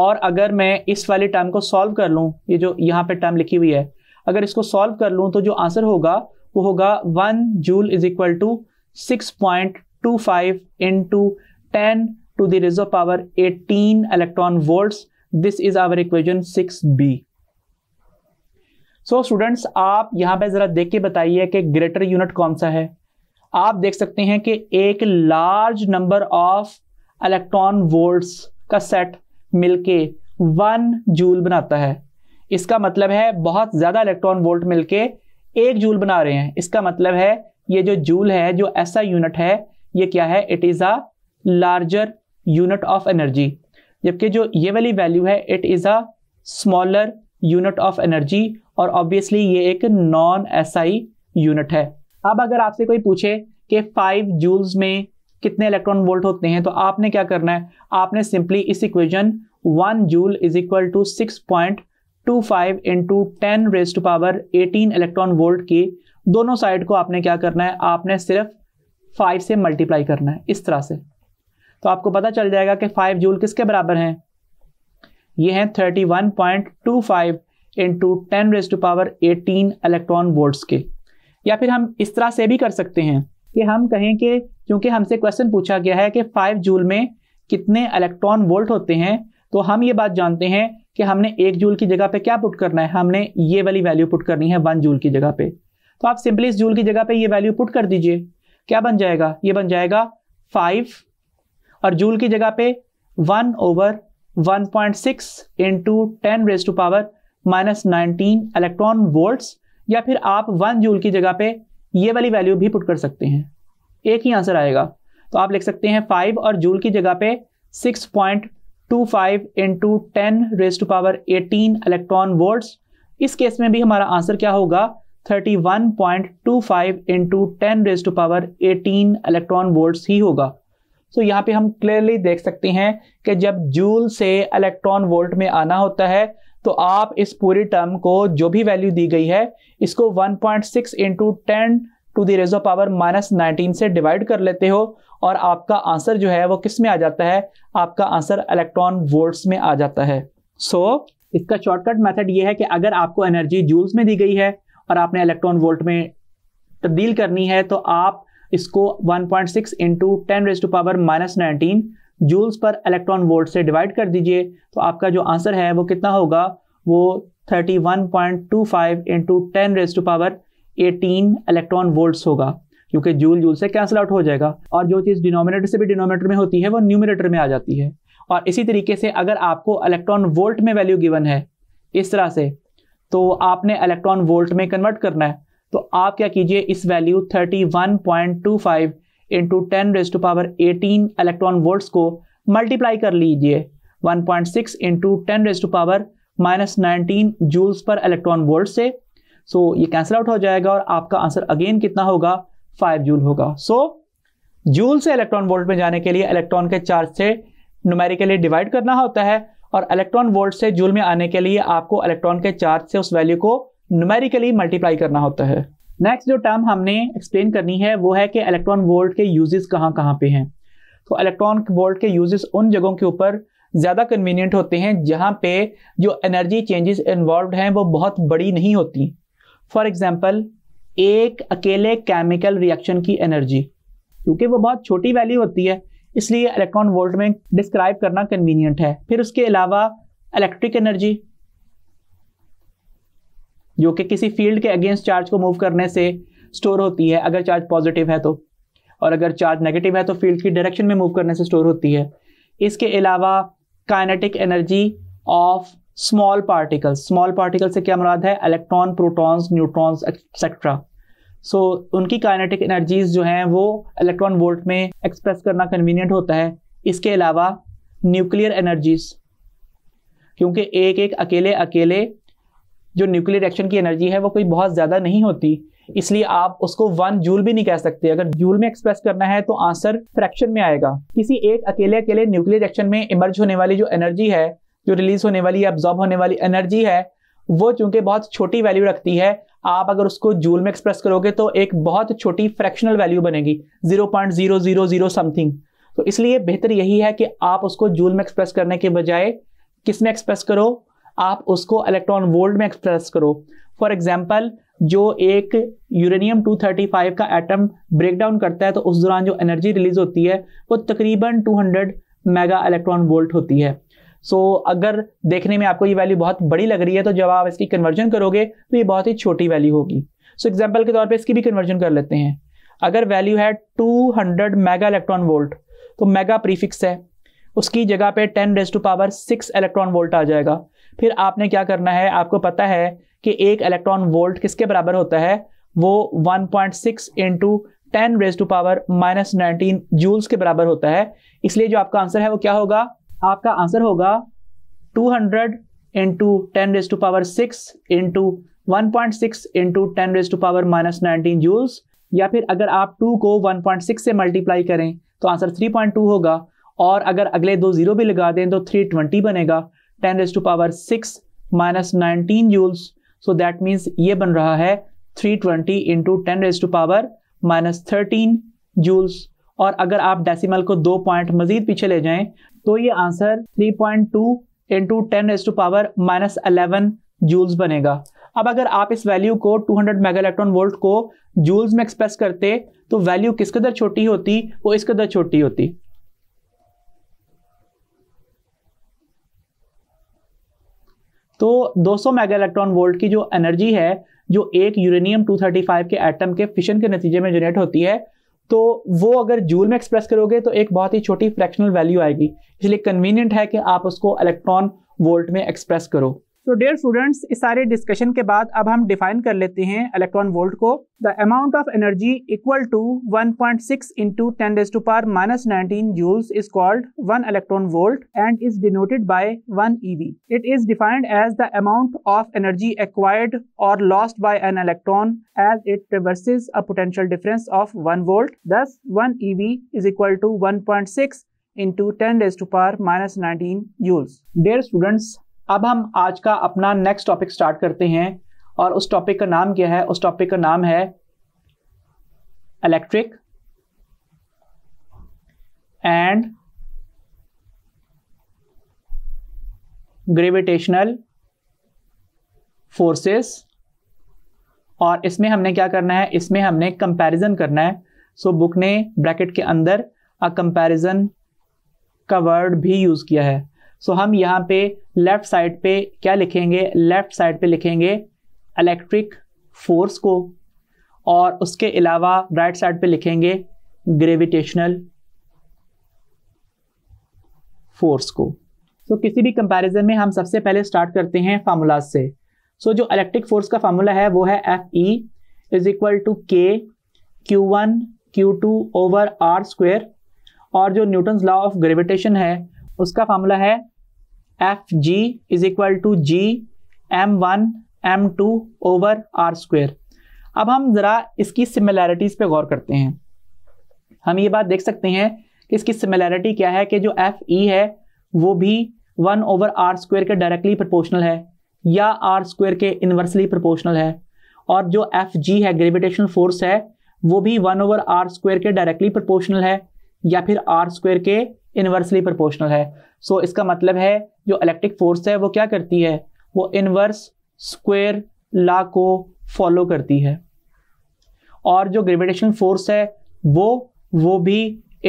और अगर मैं इस वाली टर्म को सॉल्व कर लूँ ये जो यहाँ पे टर्म लिखी हुई है अगर इसको सॉल्व कर लूँ तो जो आंसर होगा वो होगा one joule is equal to six point two five into ten to the raise to power eighteen electron volts this is our equation six B so so, students आप यहां पे ज़रा देख के बताइए कि ग्रेटर यूनिट कौन सा है आप देख सकते हैं कि एक large number of electron volts का सेट मिलके वन जूल बनाता है इसका मतलब है बहुत ज़्यादा इलेक्ट्रॉन वोल्ट मिलके एक जूल बना रहे हैं इसका मतलब है ये जो जूल है जो ऐसा यूनिट है ये क्या है it is a larger unit of energy जबकि जो ये वाली वैल्यू है it is a smaller unit of energy और ऑब्वियसली ये एक नॉन एसआई यूनिट है अब अगर आपसे कोई पूछे कि फाइव जूल्स में कितने इलेक्ट्रॉन वोल्ट होते हैं तो आपने क्या करना है आपने सिंपली इस equation one joule is equal to six point two five into ten raise to power eighteen electron volt की दोनों साइड को आपने क्या करना है आपने सिर्फ फाइव से मल्टीप्लाई करना है इस तरह से तो आपको पता चल जाएगा कि फाइव जूल किसके बराबर हैं ये हैं 31.25 into ten raise to power eighteen electron volts के या फिर हम इस तरह से भी कर सकते हैं कि हम कहें कि क्योंकि हमसे क्वेश्चन पूछा गया है कि 5 जूल में कितने इलेक्ट्रॉन वोल्ट होते हैं तो हम ये बात जानते हैं कि हमने एक जूल की जगह पे क्या पुट करना है हमने ये वाली वैल्यू पुट करनी है वन जूल की जगह पे तो आप सिंपली इस जूल की जगह पे ये वैल्यू पुट कर दीजिए क्या बन जाएगा ये बन जाएगा फाइव और जूल की जगह पे one over 1.6 point six into ten raise to power minus nineteen electron volts या फिर आप वन जूल की जगह पे ये वाली वैल्यू भी पुट कर सकते हैं एक ही आंसर आएगा तो आप लिख सकते हैं फाइव और जूल की जगह पे six point two five into ten raise to power eighteen electron volts इस केस में भी हमारा आंसर क्या होगा thirty one point two five into ten raise to power eighteen electron volt ही होगा सो यहाँ पे हम क्लियरली देख सकते हैं कि जब जूल से इलेक्ट्रॉन वोल्ट में आना होता है तो आप इस पूरी टर्म को जो भी वैल्यू दी गई है इसको 1.6 point six into ten to the raise to power minus nineteen से डिवाइड कर लेते हो और आपका आंसर जो है वो किस में आ जाता है आपका आंसर इलेक्ट्रॉन वोल्ट्स में आ जाता है सो so, इसका शॉर्टकट मेथड ये है कि अगर आपको एनर्जी जूल्स में दी गई है और आपने इलेक्ट्रॉन वोल्ट में तब्दील करनी है तो आप इसको 1.6 point six into ten raise to power minus nineteen joules पर इलेक्ट्रॉन वोल्ट से डिवाइड कर दीजिए तो आपका जो आंसर है वो कितना होगा वो 31.25 one point two five into ten raise to power eighteen electron volts होगा क्योंकि जूल जूल से कैंसिल आउट हो जाएगा और जो चीज़ डिनोमिनेटर से भी डिनोमिनेटर में होती है वो न्यूमिनेटर में आ जाती है और इसी तरीके से अगर आपको इलेक्ट्रॉन वोल्ट में वैल्यू गिवन है इस तरह से तो आपने इलेक्ट्रॉन वोल्ट में कन्वर्ट करना है तो आप क्या कीजिए इस value 31.25 into ten raise to power eighteen electron volts को मल्टीप्लाई कर लीजिए 1.6 into ten raise to power minus nineteen joules पर इलेक्ट्रॉन वोल्ट से सो so, ये कैंसिल आउट हो जाएगा और आपका आंसर अगेन कितना होगा फाइव जूल होगा सो so, जूल से इलेक्ट्रॉन वोल्ट में जाने के लिए इलेक्ट्रॉन के चार्ज से नुमेरिकली डिवाइड करना होता है और इलेक्ट्रॉन वोल्ट से जूल में आने के लिए आपको इलेक्ट्रॉन के चार्ज से उस वैल्यू को न्यूमेरिकली मल्टीप्लाई करना होता है नेक्स्ट जो टर्म हमने एक्सप्लेन करनी है वो है कि इलेक्ट्रॉन वोल्ट के यूजेस कहाँ कहाँ पे हैं तो इलेक्ट्रॉन वोल्ट के यूजेस उन जगहों के ऊपर ज़्यादा कन्वीनियंट होते हैं जहाँ पे जो एनर्जी चेंजेस इन्वॉल्व हैं वो बहुत बड़ी नहीं होती फॉर एग्ज़ाम्पल एक अकेले केमिकल रिएक्शन की एनर्जी क्योंकि वो बहुत छोटी वैल्यू होती है इसलिए इलेक्ट्रॉन वोल्ट में डिस्क्राइब करना कन्वीनियंट है फिर उसके अलावा इलेक्ट्रिक एनर्जी जो कि किसी फील्ड के अगेंस्ट चार्ज को मूव करने से स्टोर होती है अगर चार्ज पॉजिटिव है तो और अगर चार्ज नेगेटिव है तो फील्ड की डायरेक्शन में मूव करने से स्टोर होती है इसके अलावा kinetic energy of small particles small particle से क्या मुराद है electron protons neutrons etcetera so उनकी काइनेटिक एनर्जीज जो हैं वो इलेक्ट्रॉन वोल्ट में एक्सप्रेस करना कन्वीनियंट होता है इसके अलावा न्यूक्लियर एनर्जीज क्योंकि एक एक अकेले अकेले जो न्यूक्लियर रिएक्शन की एनर्जी है वो कोई बहुत ज़्यादा नहीं होती इसलिए आप उसको वन जूल भी नहीं कह सकते अगर जूल में एक्सप्रेस करना है तो आंसर फ्रैक्शन में आएगा किसी एक अकेले अकेले न्यूक्लियर रिएक्शन में इमर्ज होने वाली जो एनर्जी है जो रिलीज होने वाली अब्जॉर्ब होने वाली एनर्जी है वो चूंकि बहुत छोटी वैल्यू रखती है आप अगर उसको जूल में एक्सप्रेस करोगे तो एक बहुत छोटी फ्रैक्शनल वैल्यू बनेगी zero point zero zero zero something तो इसलिए बेहतर यही है कि आप उसको जूल में एक्सप्रेस करने के बजाय किस में एक्सप्रेस करो आप उसको इलेक्ट्रॉन वोल्ट में एक्सप्रेस करो फॉर एग्जाम्पल जो एक यूरेनियम 235 का एटम ब्रेक डाउन करता है तो उस दौरान जो एनर्जी रिलीज होती है वो तकरीबन 200 मेगा इलेक्ट्रॉन वोल्ट होती है सो so, अगर देखने में आपको ये वैल्यू बहुत बड़ी लग रही है तो जब आप इसकी कन्वर्जन करोगे तो ये बहुत ही छोटी वैल्यू होगी सो so, एग्जाम्पल के तौर पर इसकी भी कन्वर्जन कर लेते हैं अगर वैल्यू है टू मेगा इलेक्ट्रॉन वोल्ट तो मेगा प्रीफिक्स है उसकी जगह पे 10 raise to power 6 electron volt आ जाएगा फिर आपने क्या करना है आपको पता है कि एक इलेक्ट्रॉन वोल्ट किसके बराबर होता है वो 1.6 point six into ten raise to power minus nineteen joules के बराबर होता है इसलिए जो आपका आंसर है वो क्या होगा आपका आंसर होगा 200 hundred into ten raise to power six into one point six into ten raise to power minus nineteen joules या फिर अगर आप 2 को 1.6 से मल्टीप्लाई करें तो आंसर 3.2 होगा और अगर अगले दो जीरो भी लगा दें तो 320 बनेगा ten raise to power six minus nineteen joules so that means ये बन रहा है three twenty into ten raise to power minus thirteen joules और अगर आप डेसिमल को दो पॉइंट मजीद पीछे ले जाएं तो ये answer 3.2 point two into ten raise to power minus eleven joules बनेगा अब अगर आप इस वैल्यू को 200 हंड्रेड मेगा इलेक्ट्रॉन वोल्ट को जूल्स में एक्सप्रेस करते तो वैल्यू किस कदर छोटी होती वो इस कदर छोटी होती तो 200 मेगा इलेक्ट्रॉन वोल्ट की जो एनर्जी है जो एक यूरेनियम 235 के एटम के फिशन के नतीजे में जनरेट होती है तो वो अगर जूल में एक्सप्रेस करोगे तो एक बहुत ही छोटी फ्रैक्शनल वैल्यू आएगी इसलिए कन्वीनियंट है कि आप उसको इलेक्ट्रॉन वोल्ट में एक्सप्रेस करो तो डेयर स्टूडेंट्स इस सारे डिस्कशन के बाद अब हम डिफाइन कर लेते हैं इलेक्ट्रॉन वोल्ट को the amount of energy equal to 1.6 point six into ten raise to power minus nineteen joules is called one electron volt and is denoted by one eV it is defined as the amount of energy acquired और lost by an electron as it traverses a potential difference of one volt thus one eV is equal to one point six into ten raise to power minus nineteen joules dear students अब हम आज का अपना next topic start करते हैं और उस topic का नाम क्या है उस टॉपिक का नाम है इलेक्ट्रिक एंड ग्रेविटेशनल फोर्सेस और इसमें हमने क्या करना है इसमें हमने कंपैरिजन करना है सो बुक ने ब्रैकेट के अंदर अ कंपैरिजन का वर्ड भी यूज़ किया है सो हम यहाँ पे लेफ्ट साइड पे क्या लिखेंगे लेफ्ट साइड पे लिखेंगे इलेक्ट्रिक फोर्स को और उसके अलावा राइट साइड पे लिखेंगे ग्रेविटेशनल फोर्स को तो so, किसी भी कंपैरिजन में हम सबसे पहले स्टार्ट करते हैं फार्मूलाज से सो so, जो इलेक्ट्रिक फोर्स का फार्मूला है वो है F E is equal to K Q one Q two over R square और जो न्यूटन लॉ ऑफ ग्रेविटेशन है उसका फार्मूला है F G is equal to G M one M two over R square अब हम ज़रा इसकी similarities पे गौर करते हैं हम ये बात देख सकते हैं कि इसकी सिमिलैरिटी क्या है कि जो एफ ई e है वो भी वन ओवर आर स्क्वेयर के डायरेक्टली प्रोपोर्शनल है या आर स्क्वेयर के इन्वर्सली प्रोपोर्शनल है और जो एफ जी है ग्रेविटेशनल फोर्स है वो भी वन ओवर आर स्क्वेयर के डायरेक्टली प्रोपोर्शनल है या फिर आर स्क्वेयर के इनवर्सली प्रोपोर्शनल है सो so, इसका मतलब है जो इलेक्ट्रिक फोर्स है वो क्या करती है वो इनवर्स स्क्वेयर ला को फॉलो करती है और जो ग्रेविटेशन फोर्स है वो वो भी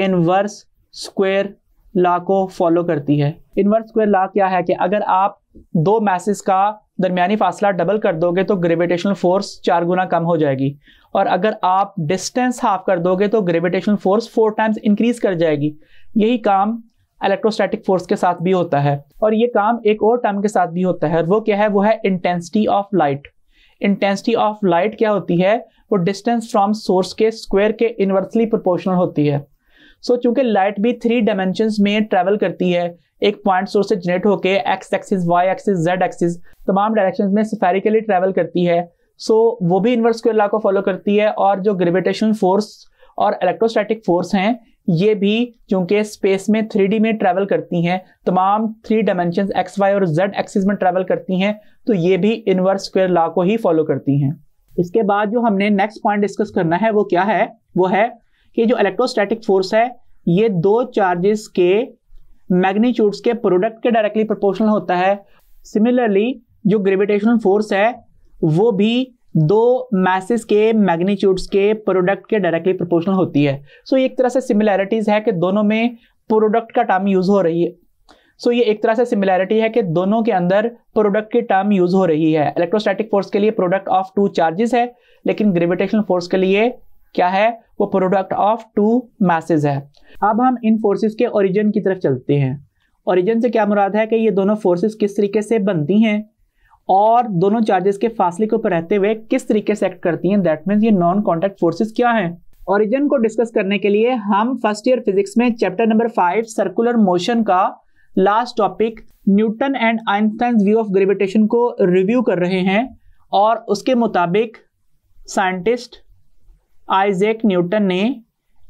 इनवर्स स्क्वेयर ला को फॉलो करती है इनवर्स स्क्वेयर ला क्या है कि अगर आप दो मैसेज का दरमियानी फासला डबल कर दोगे तो ग्रेविटेशनल फोर्स चार गुना कम हो जाएगी और अगर आप डिस्टेंस हाफ कर दोगे तो gravitation force four times increase कर जाएगी यही काम इलेक्ट्रोस्टैटिक फोर्स के साथ भी होता है और ये काम एक और टर्म के साथ भी होता है वो क्या है वो है intensity of light intensity of light क्या होती है वो डिस्टेंस फ्रॉम सोर्स के स्क्वायर के इनवर्सली प्रोपोर्शनल होती है सो so, चूंकि लाइट भी थ्री डायमेंशन में ट्रेवल करती है एक पॉइंट सोर्स से जनरेट होकर X axis Y axis Z axis तमाम डायरेक्शन में सफेरिकली ट्रेवल करती है सो so, वो भी इनवर्स के लॉ को फॉलो करती है और जो ग्रेविटेशन फोर्स और इलेक्ट्रोस्टैटिक फोर्स हैं ये भी चूंकि स्पेस में थ्री में ट्रेवल करती हैं तमाम थ्री डायमेंशन एक्स वाई और जेड एक्सिस में ट्रैवल करती हैं तो ये भी इनवर्स स्क्र लॉ को ही फॉलो करती हैं इसके बाद जो हमने नेक्स्ट पॉइंट डिस्कस करना है वो क्या है वो है कि जो इलेक्ट्रोस्टैटिक फोर्स है ये दो चार्जेस के मैग्नीट्यूड्स के प्रोडक्ट के डायरेक्टली प्रोपोर्शनल होता है सिमिलरली जो ग्रेविटेशनल फोर्स है वो भी दो मैसेस के मैग्नीट्यूड्स के प्रोडक्ट के डायरेक्टली प्रोपोर्शनल होती है सो so, ये एक तरह से सिमिलैरिटीज है कि दोनों में प्रोडक्ट का टर्म यूज हो रही है सो so, ये एक तरह से सिमिलैरिटी है कि दोनों के अंदर प्रोडक्ट की टर्म यूज हो रही है इलेक्ट्रोस्टैटिक फोर्स के लिए प्रोडक्ट ऑफ टू चार्जेस है लेकिन ग्रेविटेशनल फोर्स के लिए क्या है वो प्रोडक्ट ऑफ टू मैसेज है अब हम इन फोर्सेज के ओरिजिन की तरफ चलते हैं ओरिजिन से क्या मुराद है कि ये दोनों फोर्सेस किस तरीके से बनती हैं और दोनों चार्जेस के फासले के ऊपर रहते हुए किस तरीके से एक्ट करती हैं दैट मीन्स ये नॉन कॉन्टैक्ट फोर्सेस क्या हैं ओरिजिन को डिस्कस करने के लिए हम फर्स्ट ईयर फिजिक्स में chapter number five circular motion का last topic Newton and Einstein view of gravitation को रिव्यू कर रहे हैं और उसके मुताबिक साइंटिस्ट आइजेक न्यूटन ने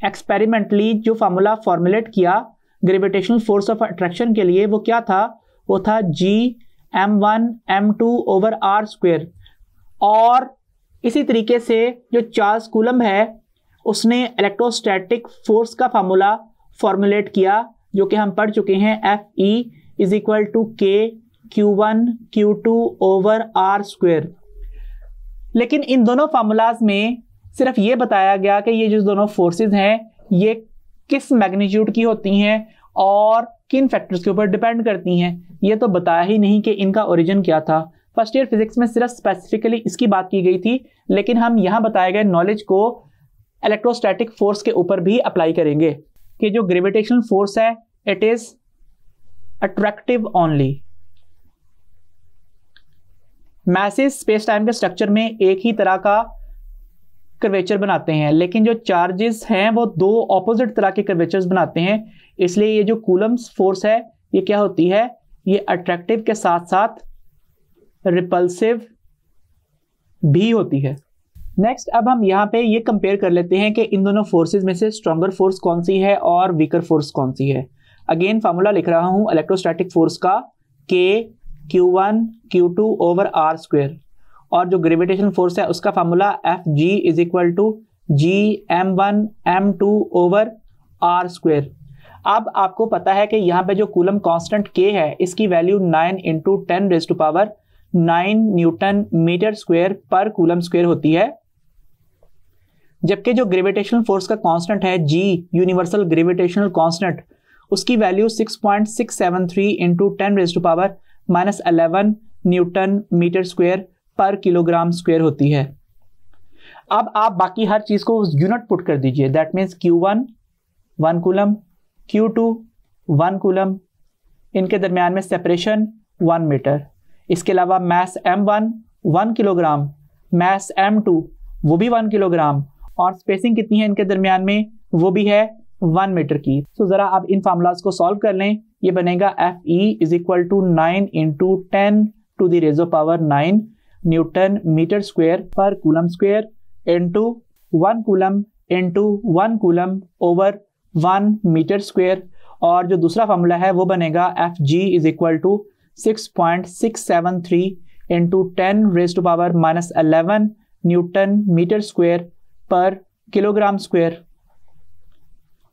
एक्सपेरिमेंटली जो फार्मूला फॉर्मुलेट किया ग्रेविटेशनल फोर्स ऑफ अट्रैक्शन के लिए वो क्या था वो था G M one M two over R square और इसी तरीके से जो चार्ल्स कूलम है उसने इलेक्ट्रोस्टैटिक फोर्स का फार्मूला फॉर्मुलेट किया जो कि हम पढ़ चुके हैं F E is equal to K Q one Q two over R square लेकिन इन दोनों फार्मूलाज में सिर्फ ये बताया गया कि ये जो दोनों फोर्सेज हैं ये किस मैग्नीट्यूड की होती हैं और किन फैक्टर्स के ऊपर डिपेंड करती हैं ये तो बताया ही नहीं कि इनका ओरिजिन क्या था फर्स्ट ईयर फिजिक्स में सिर्फ स्पेसिफिकली इसकी बात की गई थी लेकिन हम यहाँ बताए गए नॉलेज को इलेक्ट्रोस्टैटिक फोर्स के ऊपर भी अप्लाई करेंगे कि जो ग्रेविटेशनल फोर्स है it is attractive only message space time के स्ट्रक्चर में एक ही तरह का कर्वेचर बनाते हैं लेकिन जो चार्जेस हैं वो दो ऑपोजिट तरह के कर्वेचर्स बनाते हैं इसलिए ये जो कूलम्स फोर्स है ये क्या होती है ये अट्रैक्टिव के साथ साथ रिपल्सिव भी होती है नेक्स्ट अब हम यहाँ पे ये कंपेयर कर लेते हैं कि इन दोनों फोर्सेज में से स्ट्रॉगर फोर्स कौन सी है और वीकर फोर्स कौन सी है अगेन फार्मूला लिख रहा हूँ इलेक्ट्रोस्टैटिक फोर्स का K Q one Q two over R square और जो ग्रेविटेशन फोर्स है उसका formula F G is equal to G M one M two over R square अब आपको पता है कि यहाँ पे जो कूलम कांस्टेंट के है इसकी value nine into ten raise to power nine newton metre square पर कूलम स्क्वेयर होती है जबकि जो ग्रेविटेशनल फोर्स का कांस्टेंट है जी यूनिवर्सल ग्रेविटेशनल कांस्टेंट उसकी value 6.673 point six seven three into ten raise to power minus eleven newton metre square पर kilogram square होती है अब आप बाकी हर चीज को यूनिट पुट कर दीजिए that means Q one one coulomb Q two one coulomb इनके दरमियान में सेपरेशन वन मीटर इसके अलावा mass M one one kilogram mass M two वो भी वन किलोग्राम और स्पेसिंग कितनी है इनके दरमियान में वो भी है वन मीटर की तो ज़रा आप इन फार्मूलाज को सॉल्व कर लें ये बनेगा F E is equal to nine into ten to the raise to power nine newton metre square पर coulomb square into one coulomb into one coulomb over one metre square और जो दूसरा फॉर्मूला है वो बनेगा F G is equal to six point six seven three into ten raise to power minus eleven newton metre square पर kilogram square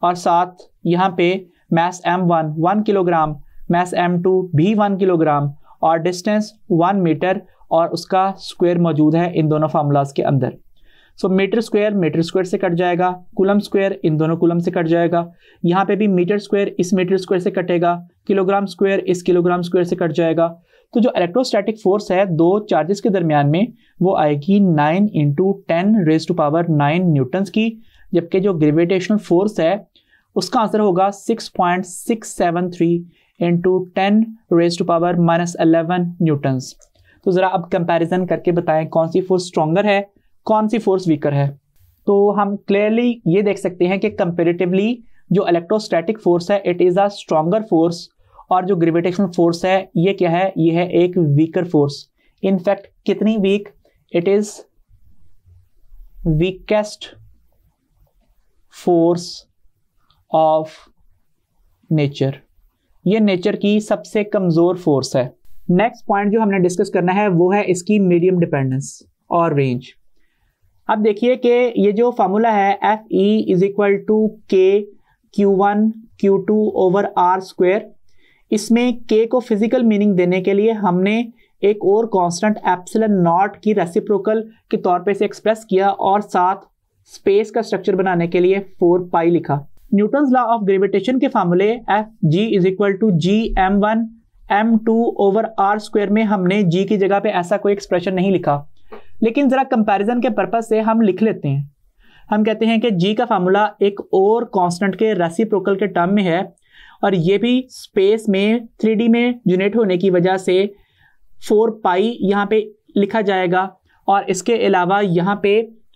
और साथ यहाँ पे mass M one one kilogram mass M two भी one kilogram और distance one metre और उसका square मौजूद है इन दोनों फार्मूलाज के अंदर सो मीटर स्क्वायर मीटर स्क्वायर से कट जाएगा कुलम स्क्वायर इन दोनों कुलम से कट जाएगा यहाँ पे भी मीटर स्क्वायर इस मीटर स्क्वायर से कटेगा किलोग्राम स्क्वायर इस किलोग्राम स्क्वायर से कट जाएगा तो जो इलेक्ट्रोस्टैटिक फोर्स है दो चार्जेस के दरमियान में वो आएगी nine into ten raise to power nine newtons की जबकि जो ग्रेविटेशनल फोर्स है उसका आंसर होगा six point six seven three into ten raise to power minus eleven newtons तो ज़रा अब कंपैरिजन करके बताएं कौन सी फोर्स स्ट्रॉगर है कौन सी फोर्स वीकर है तो हम क्लियरली ये देख सकते हैं कि कंपेरेटिवली जो इलेक्ट्रोस्टैटिक फोर्स है it is a stronger force और जो ग्रेविटेशन फोर्स है ये क्या है ये है एक वीकर फोर्स इनफैक्ट कितनी weak it is weakest force of nature ये नेचर की सबसे कमज़ोर फोर्स है नेक्स्ट पॉइंट जो हमने डिस्कस करना है वो है इसकी मीडियम डिपेंडेंस और रेंज अब देखिए कि ये जो फार्मूला है F E is equal to K Q one Q two over R square इसमें के को फिजिकल मीनिंग देने के लिए हमने एक और कांस्टेंट एप्सिलन नॉट की रेसिप्रोकल के तौर पे इसे एक्सप्रेस किया और साथ स्पेस का स्ट्रक्चर बनाने के लिए फोर पाई लिखा न्यूटन्स लॉ ऑफ ग्रेविटेशन के फार्मूले F G is equal to G M one M two over R square में हमने जी की जगह पे ऐसा कोई एक्सप्रेशन नहीं लिखा लेकिन ज़रा कंपैरिजन के पर्पज से हम लिख लेते हैं हम कहते हैं कि जी का फार्मूला एक और कांस्टेंट के रेसिप्रोकल के टर्म में है और ये भी स्पेस में थ्री में यूनिट होने की वजह से फोर पाई यहाँ पे लिखा जाएगा और इसके अलावा यहाँ पे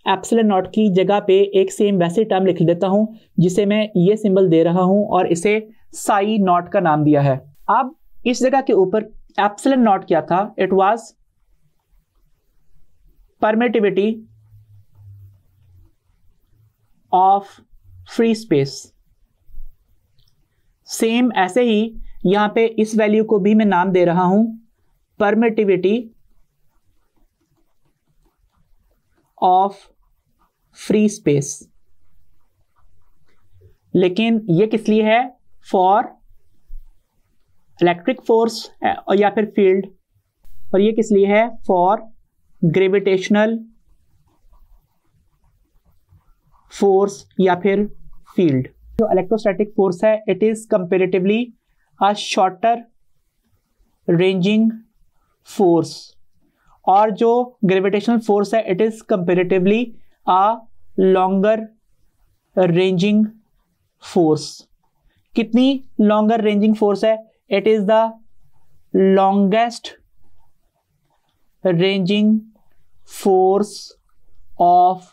एप्सिल नॉट की जगह पे एक सेम वैसे टर्म लिख देता हूँ जिसे मैं ये सिंबल दे रहा हूँ और इसे साई नॉट का नाम दिया है अब इस जगह के ऊपर एप्सलन नॉट क्या था it was permittivity of free space same ऐसे ही यहां पे इस वैल्यू को भी मैं नाम दे रहा हूं परमेटिविटी ऑफ फ्री स्पेस लेकिन ये किस लिए है फॉर इलेक्ट्रिक फोर्स uh, या फिर फील्ड और ये किस लिए है फॉर ग्रेविटेशनल फोर्स या फिर फील्ड जो इलेक्ट्रोस्टैटिक फोर्स है it is comparatively a shorter ranging force और जो ग्रेविटेशनल फोर्स है it is comparatively a longer ranging force कितनी लॉन्गर रेंजिंग फोर्स है it is the longest ranging force of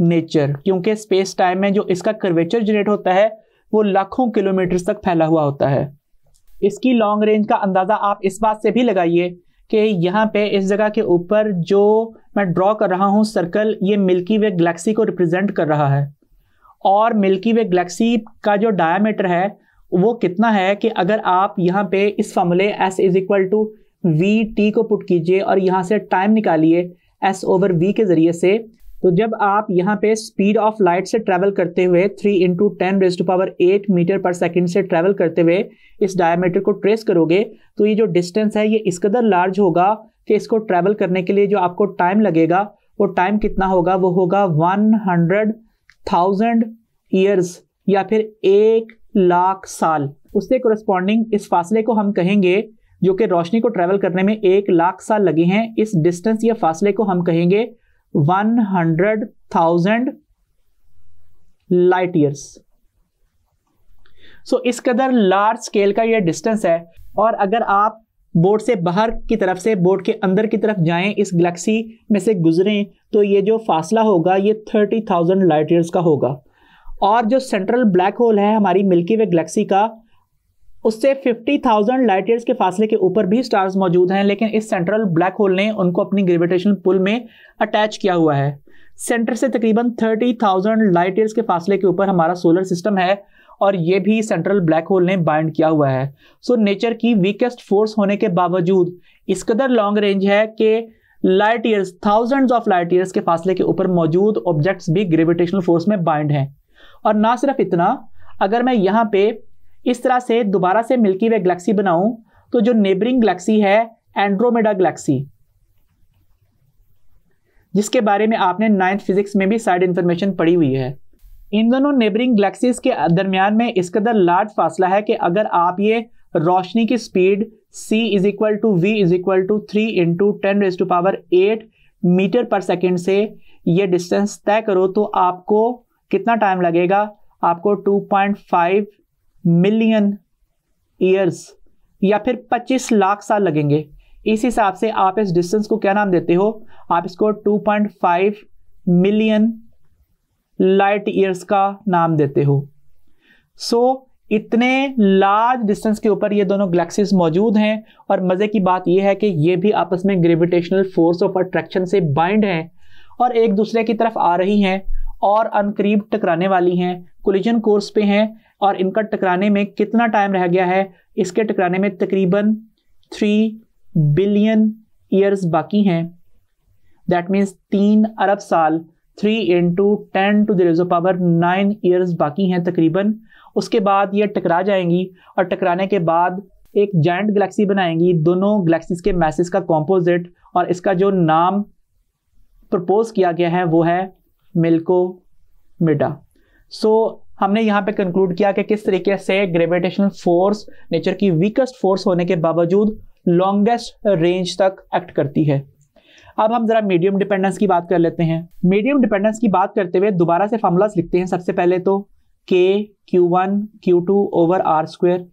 nature क्योंकि स्पेस टाइम में जो इसका कर्वेचर जनरेट होता है वो लाखों किलोमीटर तक फैला हुआ होता है इसकी लॉन्ग रेंज का अंदाज़ा आप इस बात से भी लगाइए कि यहाँ पे इस जगह के ऊपर जो मैं ड्रॉ कर रहा हूँ सर्कल ये मिल्की वे गैलेक्सी को रिप्रेजेंट कर रहा है और मिल्की वे गैलेक्सी का जो डायामीटर है वो कितना है कि अगर आप यहाँ पे इस फॉर्मूले S is equal to V T को पुट कीजिए और यहाँ से टाइम निकालिए एस ओवर वी के ज़रिए से तो जब आप यहाँ पे स्पीड ऑफ लाइट से ट्रेवल करते हुए three into ten raise to power eight metre per second से ट्रेवल करते हुए इस डायमीटर को ट्रेस करोगे तो ये जो डिस्टेंस है ये इस कदर लार्ज होगा कि इसको ट्रैवल करने के लिए जो आपको टाइम लगेगा वो टाइम कितना होगा वो होगा वन हंड्रेड थाउजेंड ईयर्स या फिर एक लाख साल उससे कोरस्पॉन्डिंग इस फासले को हम कहेंगे जो कि रोशनी को ट्रेवल करने में एक लाख साल लगे हैं इस डिस्टेंस या फासले को हम कहेंगे one hundred thousand light years so इस कदर लार्ज स्केल का यह डिस्टेंस है और अगर आप बोर्ड से बाहर की तरफ से बोर्ड के अंदर की तरफ जाएं इस गलेक्सी में से गुजरें तो ये जो फासला होगा ये थर्टी थाउजेंड लाइट ईयर्स का होगा और जो सेंट्रल ब्लैक होल है हमारी मिल्की वे गलेक्सी का उससे 50,000 लाइट ईयर्स के फासले के ऊपर भी स्टार्स मौजूद हैं लेकिन इस सेंट्रल ब्लैक होल ने उनको अपनी ग्रेविटेशन पुल में अटैच किया हुआ है सेंटर से तकरीबन 30,000 लाइट ईयर्स के फासले के ऊपर हमारा सोलर सिस्टम है और ये भी सेंट्रल ब्लैक होल ने बाइंड किया हुआ है सो so, नेचर की वीकेस्ट फोर्स होने के बावजूद इस कदर लॉन्ग रेंज है कि light years thousands of light years के फासले के ऊपर मौजूद ऑब्जेक्ट्स भी ग्रेविटेशनल फोर्स में बाइंड हैं और ना सिर्फ इतना अगर मैं यहाँ पे इस तरह से दोबारा से मिल्की वे गलेक्सी बनाऊं तो जो नेबरिंग गलेक्सी है एंड्रोमेडा गलेक्सी जिसके बारे में आपने नाइन्थ फिजिक्स में भी साइड इन्फॉर्मेशन पड़ी हुई है इन दोनों नेबरिंग गलेक्सीज के दरमियान में इस कदर लार्ज फासला है कि अगर आप ये रोशनी की speed c is equal to V is equal to three into ten raise to power eight metre per second से ये डिस्टेंस तय करो तो आपको कितना टाइम लगेगा आपको 2.5 मिलियन ईयर्स या फिर 25 लाख साल लगेंगे इस हिसाब से आप इस डिस्टेंस को क्या नाम देते हो आप इसको 2.5 मिलियन लाइट ईयर्स का नाम देते हो सो so, इतने लार्ज डिस्टेंस के ऊपर ये दोनों गैलेक्सीज मौजूद हैं और मज़े की बात यह है कि ये भी आपस में ग्रेविटेशनल फोर्स ऑफ अट्रैक्शन से बाइंड हैं और एक दूसरे की तरफ आ रही हैं और अनकरीब टकराने वाली हैं कोलिजन कोर्स पे हैं और इनका टकराने में कितना टाइम रह गया है इसके टकराने में तकरीबन थ्री बिलियन ईयर्स बाकी हैं दैट मीन्स तीन अरब साल three into ten to the power nine years बाकी हैं तकरीबन उसके बाद ये टकरा जाएंगी और टकराने के बाद एक जॉइंट गलेक्सी बनाएंगी दोनों गलेक्सीज के मैसेज का कॉम्पोजिट और इसका जो नाम प्रपोज किया गया है वो है मिल्को मिडा सो हमने यहाँ पे कंक्लूड किया कि किस तरीके से ग्रेविटेशनल फोर्स नेचर की वीकेस्ट फोर्स होने के बावजूद लॉन्गेस्ट रेंज तक एक्ट करती है अब हम जरा मीडियम डिपेंडेंस की बात कर लेते हैं मीडियम डिपेंडेंस की बात करते हुए दोबारा से फार्मूलाज लिखते हैं सबसे पहले तो K Q one Q two over R square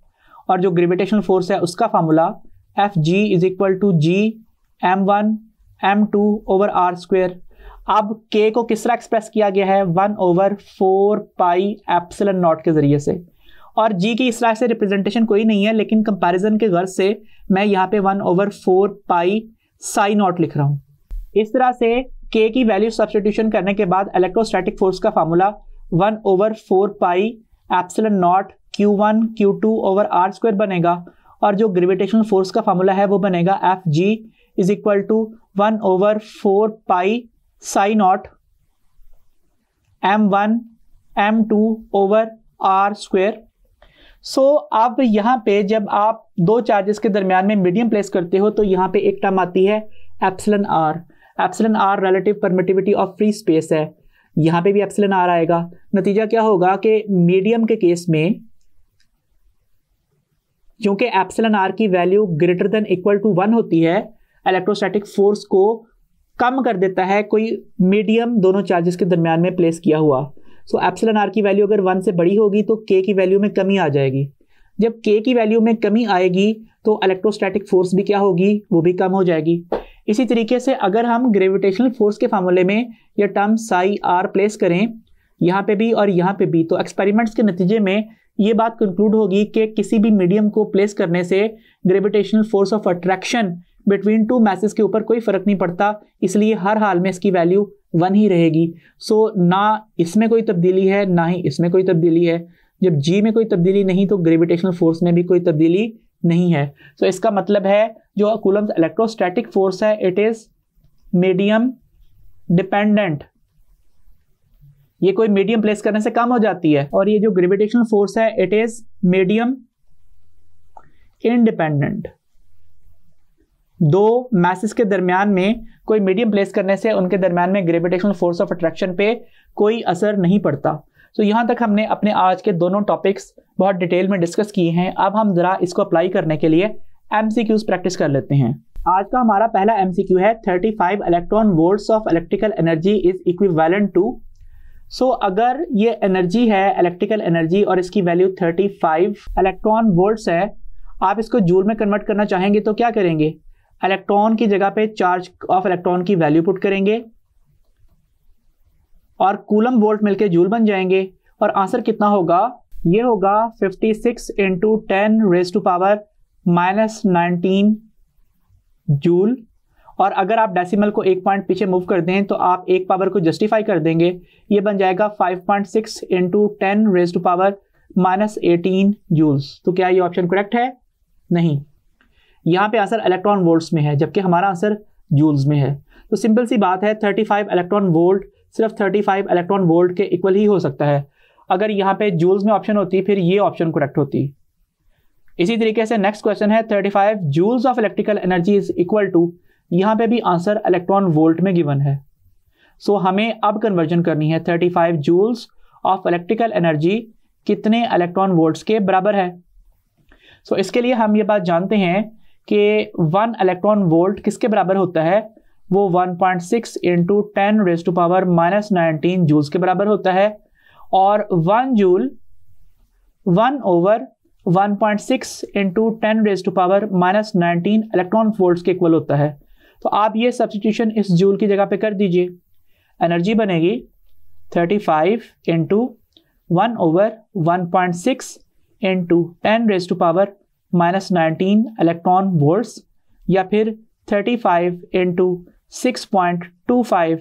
और जो ग्रेविटेशनल फोर्स है उसका formula F G is equal to G M one M two over R square अब के को किस तरह एक्सप्रेस किया गया है one over four pi epsilon naught के जरिए से और जी की इस तरह से रिप्रेजेंटेशन कोई नहीं है लेकिन कंपैरिजन के गर्ज से मैं यहाँ पे one over four pi psi naught लिख रहा हूँ इस तरह से के की वैल्यू सब्सटीट्यूशन करने के बाद इलेक्ट्रोस्टैटिक फोर्स का formula one over four pi epsilon naught Q one Q two over R square बनेगा और जो ग्रेविटेशनल फोर्स का फार्मूला है वो बनेगा F G is equal to one over four pi psi naught M one M two over R square so अब यहाँ पे जब आप दो चार्जेस के दरमियान में मीडियम प्लेस करते हो तो यहाँ पे एक टर्म आती है epsilon R epsilon R relative permittivity of free space है यहाँ पे भी एप्सलन आर आएगा नतीजा क्या होगा कि मीडियम के केस में क्योंकि एप्सलन आर की value greater than equal to one होती है इलेक्ट्रोस्टैटिक फोर्स को कम कर देता है कोई मीडियम दोनों चार्जेस के दरमियान में प्लेस किया हुआ सो एप्सलन आर की वैल्यू अगर वन से बड़ी होगी तो के की वैल्यू में कमी आ जाएगी जब के की वैल्यू में कमी आएगी तो इलेक्ट्रोस्टैटिक फोर्स भी क्या होगी वो भी कम हो जाएगी इसी तरीके से अगर हम ग्रेविटेशनल फोर्स के फार्मूले में यह टर्म साई आर प्लेस करें यहाँ पे भी और यहाँ पे भी तो एक्सपेरिमेंट्स के नतीजे में ये बात कंक्लूड होगी कि किसी भी मीडियम को प्लेस करने से gravitational force of attraction between two masses के ऊपर कोई फ़र्क नहीं पड़ता इसलिए हर हाल में इसकी वैल्यू वन ही रहेगी सो so, ना इसमें कोई तब्दीली है ना ही इसमें कोई तब्दीली है जब जी में कोई तब्दीली नहीं तो ग्रेविटेशनल फोर्स में भी कोई तब्दीली नहीं है सो so, इसका मतलब है जो कूलम्स इलेक्ट्रोस्टैटिक फोर्स है इट इज़ मीडियम डिपेंडेंट ये कोई मीडियम प्लेस करने से कम हो जाती है और ये जो ग्रेविटेशनल फोर्स है इट इज़ मीडियम इनडिपेंडेंट दो मैसेज के दरमियान में कोई मीडियम प्लेस करने से उनके दरमियान में ग्रेविटेशनल फोर्स ऑफ अट्रैक्शन पे कोई असर नहीं पड़ता तो यहाँ तक हमने अपने आज के दोनों टॉपिक्स बहुत डिटेल में डिस्कस किए हैं अब हम ज़रा इसको अप्लाई करने के लिए एम प्रैक्टिस कर लेते हैं आज का हमारा पहला एम है 35 electron volts of electrical energy is equivalent to so अगर ये एनर्जी है इलेक्ट्रिकल एनर्जी और इसकी वैल्यू 35 इलेक्ट्रॉन वोल्ट्स है आप इसको जूल में कन्वर्ट करना चाहेंगे तो क्या करेंगे इलेक्ट्रॉन की जगह पे चार्ज ऑफ इलेक्ट्रॉन की वैल्यू पुट करेंगे और कूलम वोल्ट मिलके जूल बन जाएंगे और आंसर कितना होगा ये होगा 56 six into ten raise to power minus nineteen joule और अगर आप डेसिमल को एक पॉइंट पीछे मूव कर दें तो आप एक पावर को जस्टिफाई कर देंगे ये बन जाएगा 5.6 point six into ten raise to power minus eighteen joules तो क्या ये ऑप्शन करेक्ट है नहीं यहाँ पे आंसर इलेक्ट्रॉन वोल्ट्स में है जबकि हमारा आंसर जूल्स में है तो सिंपल सी बात है 35 इलेक्ट्रॉन वोल्ट सिर्फ 35 इलेक्ट्रॉन वोल्ट के इक्वल ही हो सकता है अगर यहाँ पे जूल्स में ऑप्शन होती फिर ये ऑप्शन करेक्ट होती इसी तरीके से नेक्स्ट क्वेश्चन है 35 joules of electrical energy is equal to यहाँ पे भी आंसर इलेक्ट्रॉन वोल्ट में गिवन है सो so, हमें अब कन्वर्जन करनी है five joules of electrical energy कितने इलेक्ट्रॉन वोल्ट के बराबर है सो so, इसके लिए हम ये बात जानते हैं कि वन इलेक्ट्रॉन वोल्ट किसके बराबर होता है वो 1.6 point six into ten raise to power minus nineteen joules के बराबर होता है और one joule one over 1.6 point six into ten raise to power minus nineteen electron volt के इक्वल होता है तो आप ये सब्सिट्यूशन इस जूल की जगह पे कर दीजिए एनर्जी बनेगी 35 five into one over one point six into ten raise to power minus nineteen electron volts या फिर thirty five into six point two five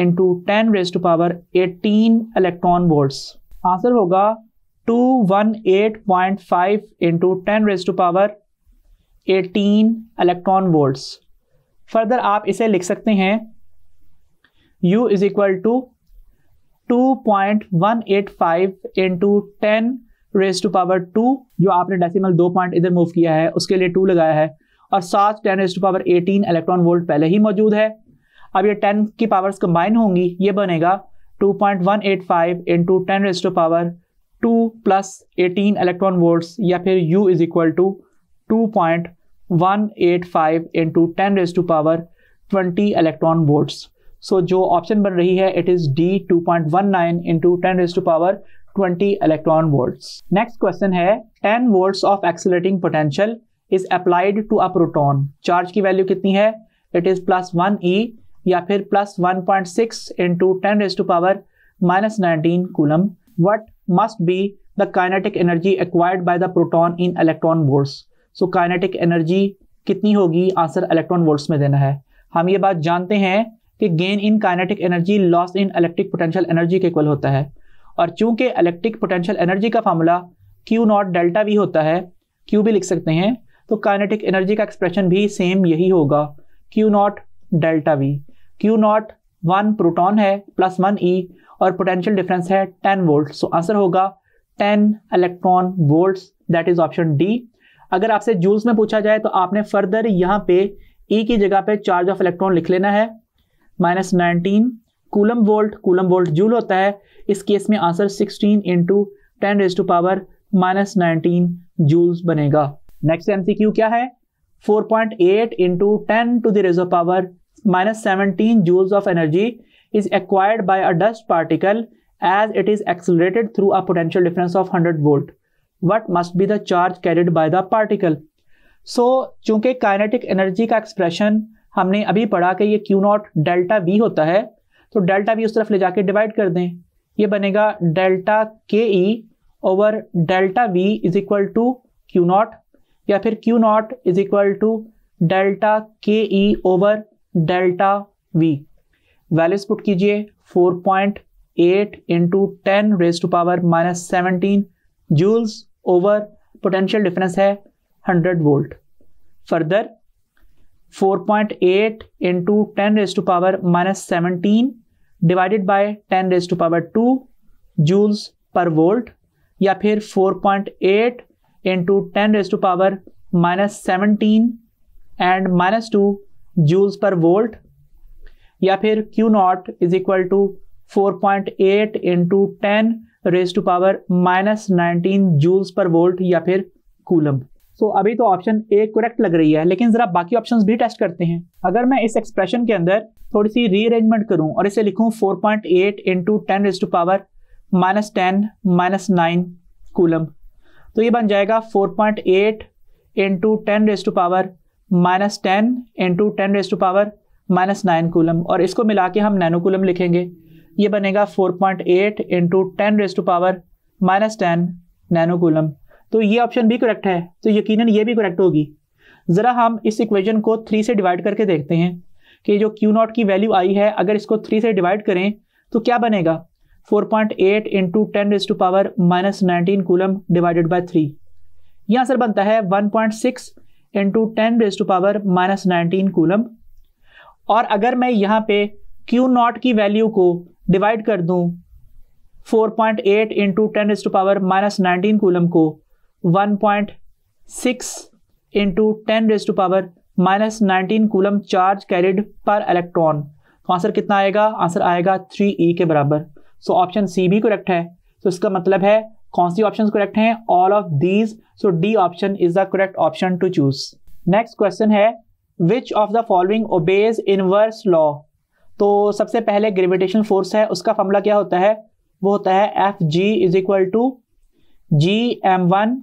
into ten raise to power eighteen electron volts answer होगा two one eight point five into ten raise to power eighteen electron volts further आप इसे लिख सकते हैं U is equal to two point one eight five into ten raise to power two जो आपने decimal दो point इधर move किया है उसके लिए टू लगाया है और सात ten raise to power eighteen electron volt पहले ही मौजूद है अब ये टेन की पावर्स कंबाइन होंगी ये बनेगा two point one eight five into ten raise to power two plus eighteen electron volts या फिर U is equal to two point one eight five into ten raise to power twenty electron volts so जो option बन रही है it is D two point one nine into ten raise to power 20 electron volts. Next question है 10 volts of accelerating potential is applied to a proton charge की value कितनी है it is plus one ई या फिर plus one point six into ten raise to power minus nineteen coulomb what must be the kinetic energy acquired by the proton in electron volts so kinetic energy कितनी होगी answer electron volts में देना है हम ये बात जानते हैं कि gain in kinetic energy loss in electric potential energy के इक्वल होता है और चूंकि इलेक्ट्रिक पोटेंशियल एनर्जी का formula Q not delta V होता है क्यू भी लिख सकते हैं तो काइनेटिक एनर्जी का एक्सप्रेशन भी सेम यही होगा Q not delta V Q naught one proton है प्लस वन ई और पोटेंशियल डिफरेंस है टेन वोल्ट सो आंसर होगा ten electron volt that is option D अगर आपसे जूल्स में पूछा जाए तो आपने फर्दर यहाँ पे ई e की जगह पे चार्ज ऑफ इलेक्ट्रॉन लिख लेना है minus nineteen coulomb volt coulomb volt joule होता है इस केस में answer 16 into ten raise to power minus nineteen joules बनेगा नेक्स्ट एमसीक्यू क्या है 4.8 point eight into ten to the raise of power minus seventeen joules of energy is acquired by a dust particle as it is accelerated through a potential difference of hundred volt what must be the charge carried by the particle so चूंकि kinetic energy का expression हमने अभी पढ़ा कि ये Q not delta V होता है तो डेल्टा भी उस तरफ ले जाके डिवाइड कर दें ये बनेगा delta K E over delta V is equal to Q naught या फिर Q naught is equal to delta K E over delta V values put कीजिए 4.8 point eight into ten raise to power minus seventeen joules over potential difference है 100 volt further four point eight into ten raise to power minus seventeen divided by ten raise to power two joules per volt या फिर four point eight into ten raise to power minus seventeen and minus two joules per volt या फिर Q naught is equal to four point eight into ten raise to power minus nineteen joules per volt या फिर coulomb सो so, अभी तो option A correct लग रही है लेकिन ज़रा बाकी ऑप्शंस भी टेस्ट करते हैं अगर मैं इस एक्सप्रेशन के अंदर थोड़ी सी रीअरेंजमेंट करूं और इसे लिखूं 4.8 point eight into ten raise to power minus ten minus nine coulomb तो ये बन जाएगा 4.8 point eight into ten raise to power minus ten into ten raise to power minus nine coulomb और इसको मिला के हम नैनोकूलम लिखेंगे ये बनेगा 4.8 point eight into ten raise to power minus ten nanocoulomb तो ये ऑप्शन भी करेक्ट है तो यकीनन ये भी करेक्ट होगी ज़रा हम इस इक्वेशन को थ्री से डिवाइड करके देखते हैं कि जो क्यू नॉट की वैल्यू आई है अगर इसको थ्री से डिवाइड करें तो क्या बनेगा 4.8 point eight into ten is to power minus nineteen coulomb divided by three यह आंसर बनता है 1.6 point six into ten raise to power minus nineteen coulomb और अगर मैं यहाँ पे क्यू नॉट की वैल्यू को डिवाइड कर दूँ 4.8 point eight into ten raise to power minus nineteen coulomb को one point six into ten raise to power minus nineteen coulomb charge carried पर इलेक्ट्रॉन तो आंसर कितना आएगा आंसर आएगा थ्री ई e के बराबर सो ऑप्शन सी भी correct है तो so, इसका मतलब है कौन सी ऑप्शन करेक्ट हैं all of these so D option is the correct option to choose next question है which of the following obeys inverse law तो सबसे पहले ग्रेविटेशन फोर्स है उसका फॉर्मूला क्या होता है वो होता है F G is equal to G M one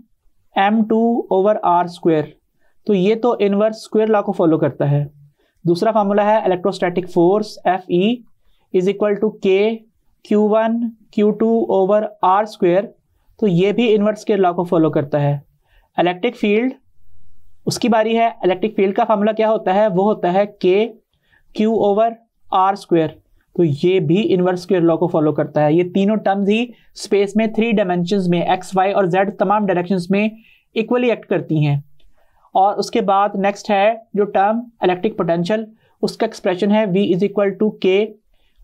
M two over R square तो ये तो इनवर्स स्क्वेयर लॉ को फॉलो करता है दूसरा फार्मूला है electrostatic force F E is equal to K Q one Q two over R square तो ये भी इनवर्स स्क्वेयर लॉ को फॉलो करता है इलेक्ट्रिक फील्ड उसकी बारी है इलेक्ट्रिक फील्ड का फार्मूला क्या होता है वो होता है के क्यू ओवर आर स्क्वेयर तो ये भी इनवर्स स्क्वेयर लॉ को फॉलो करता है ये तीनों टर्म्स ही स्पेस में थ्री डायमेंशन में एक्स वाई और जेड तमाम डायरेक्शन में इक्वली एक्ट करती हैं और उसके बाद नेक्स्ट है जो टर्म इलेक्ट्रिक पोटेंशियल उसका एक्सप्रेशन है V is equal to K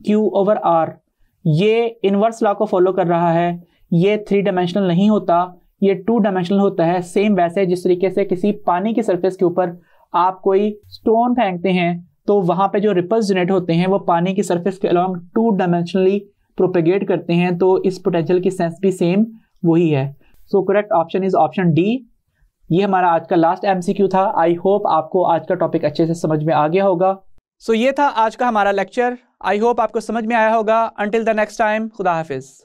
Q over R ये इनवर्स लॉ को फॉलो कर रहा है ये थ्री डायमेंशनल नहीं होता ये टू डायमेंशनल होता है सेम वैसे जिस तरीके से किसी पानी की सरफेस के ऊपर आप कोई स्टोन फेंकते हैं तो वहां पे जो रिपल्स जनरेट होते हैं वो पानी की सरफेस के अलॉन्ग टू डायमेंशनली प्रोपेगेट करते हैं तो इस पोटेंशियल की सेंस भी सेम वही है so correct option is option D ये हमारा आज का लास्ट एमसीक्यू था आई होप आपको आज का टॉपिक अच्छे से समझ में आ गया होगा सो so, ये था आज का हमारा लेक्चर आई होप आपको समझ में आया होगा अंटिल द नेक्स्ट टाइम खुदा हाफिज़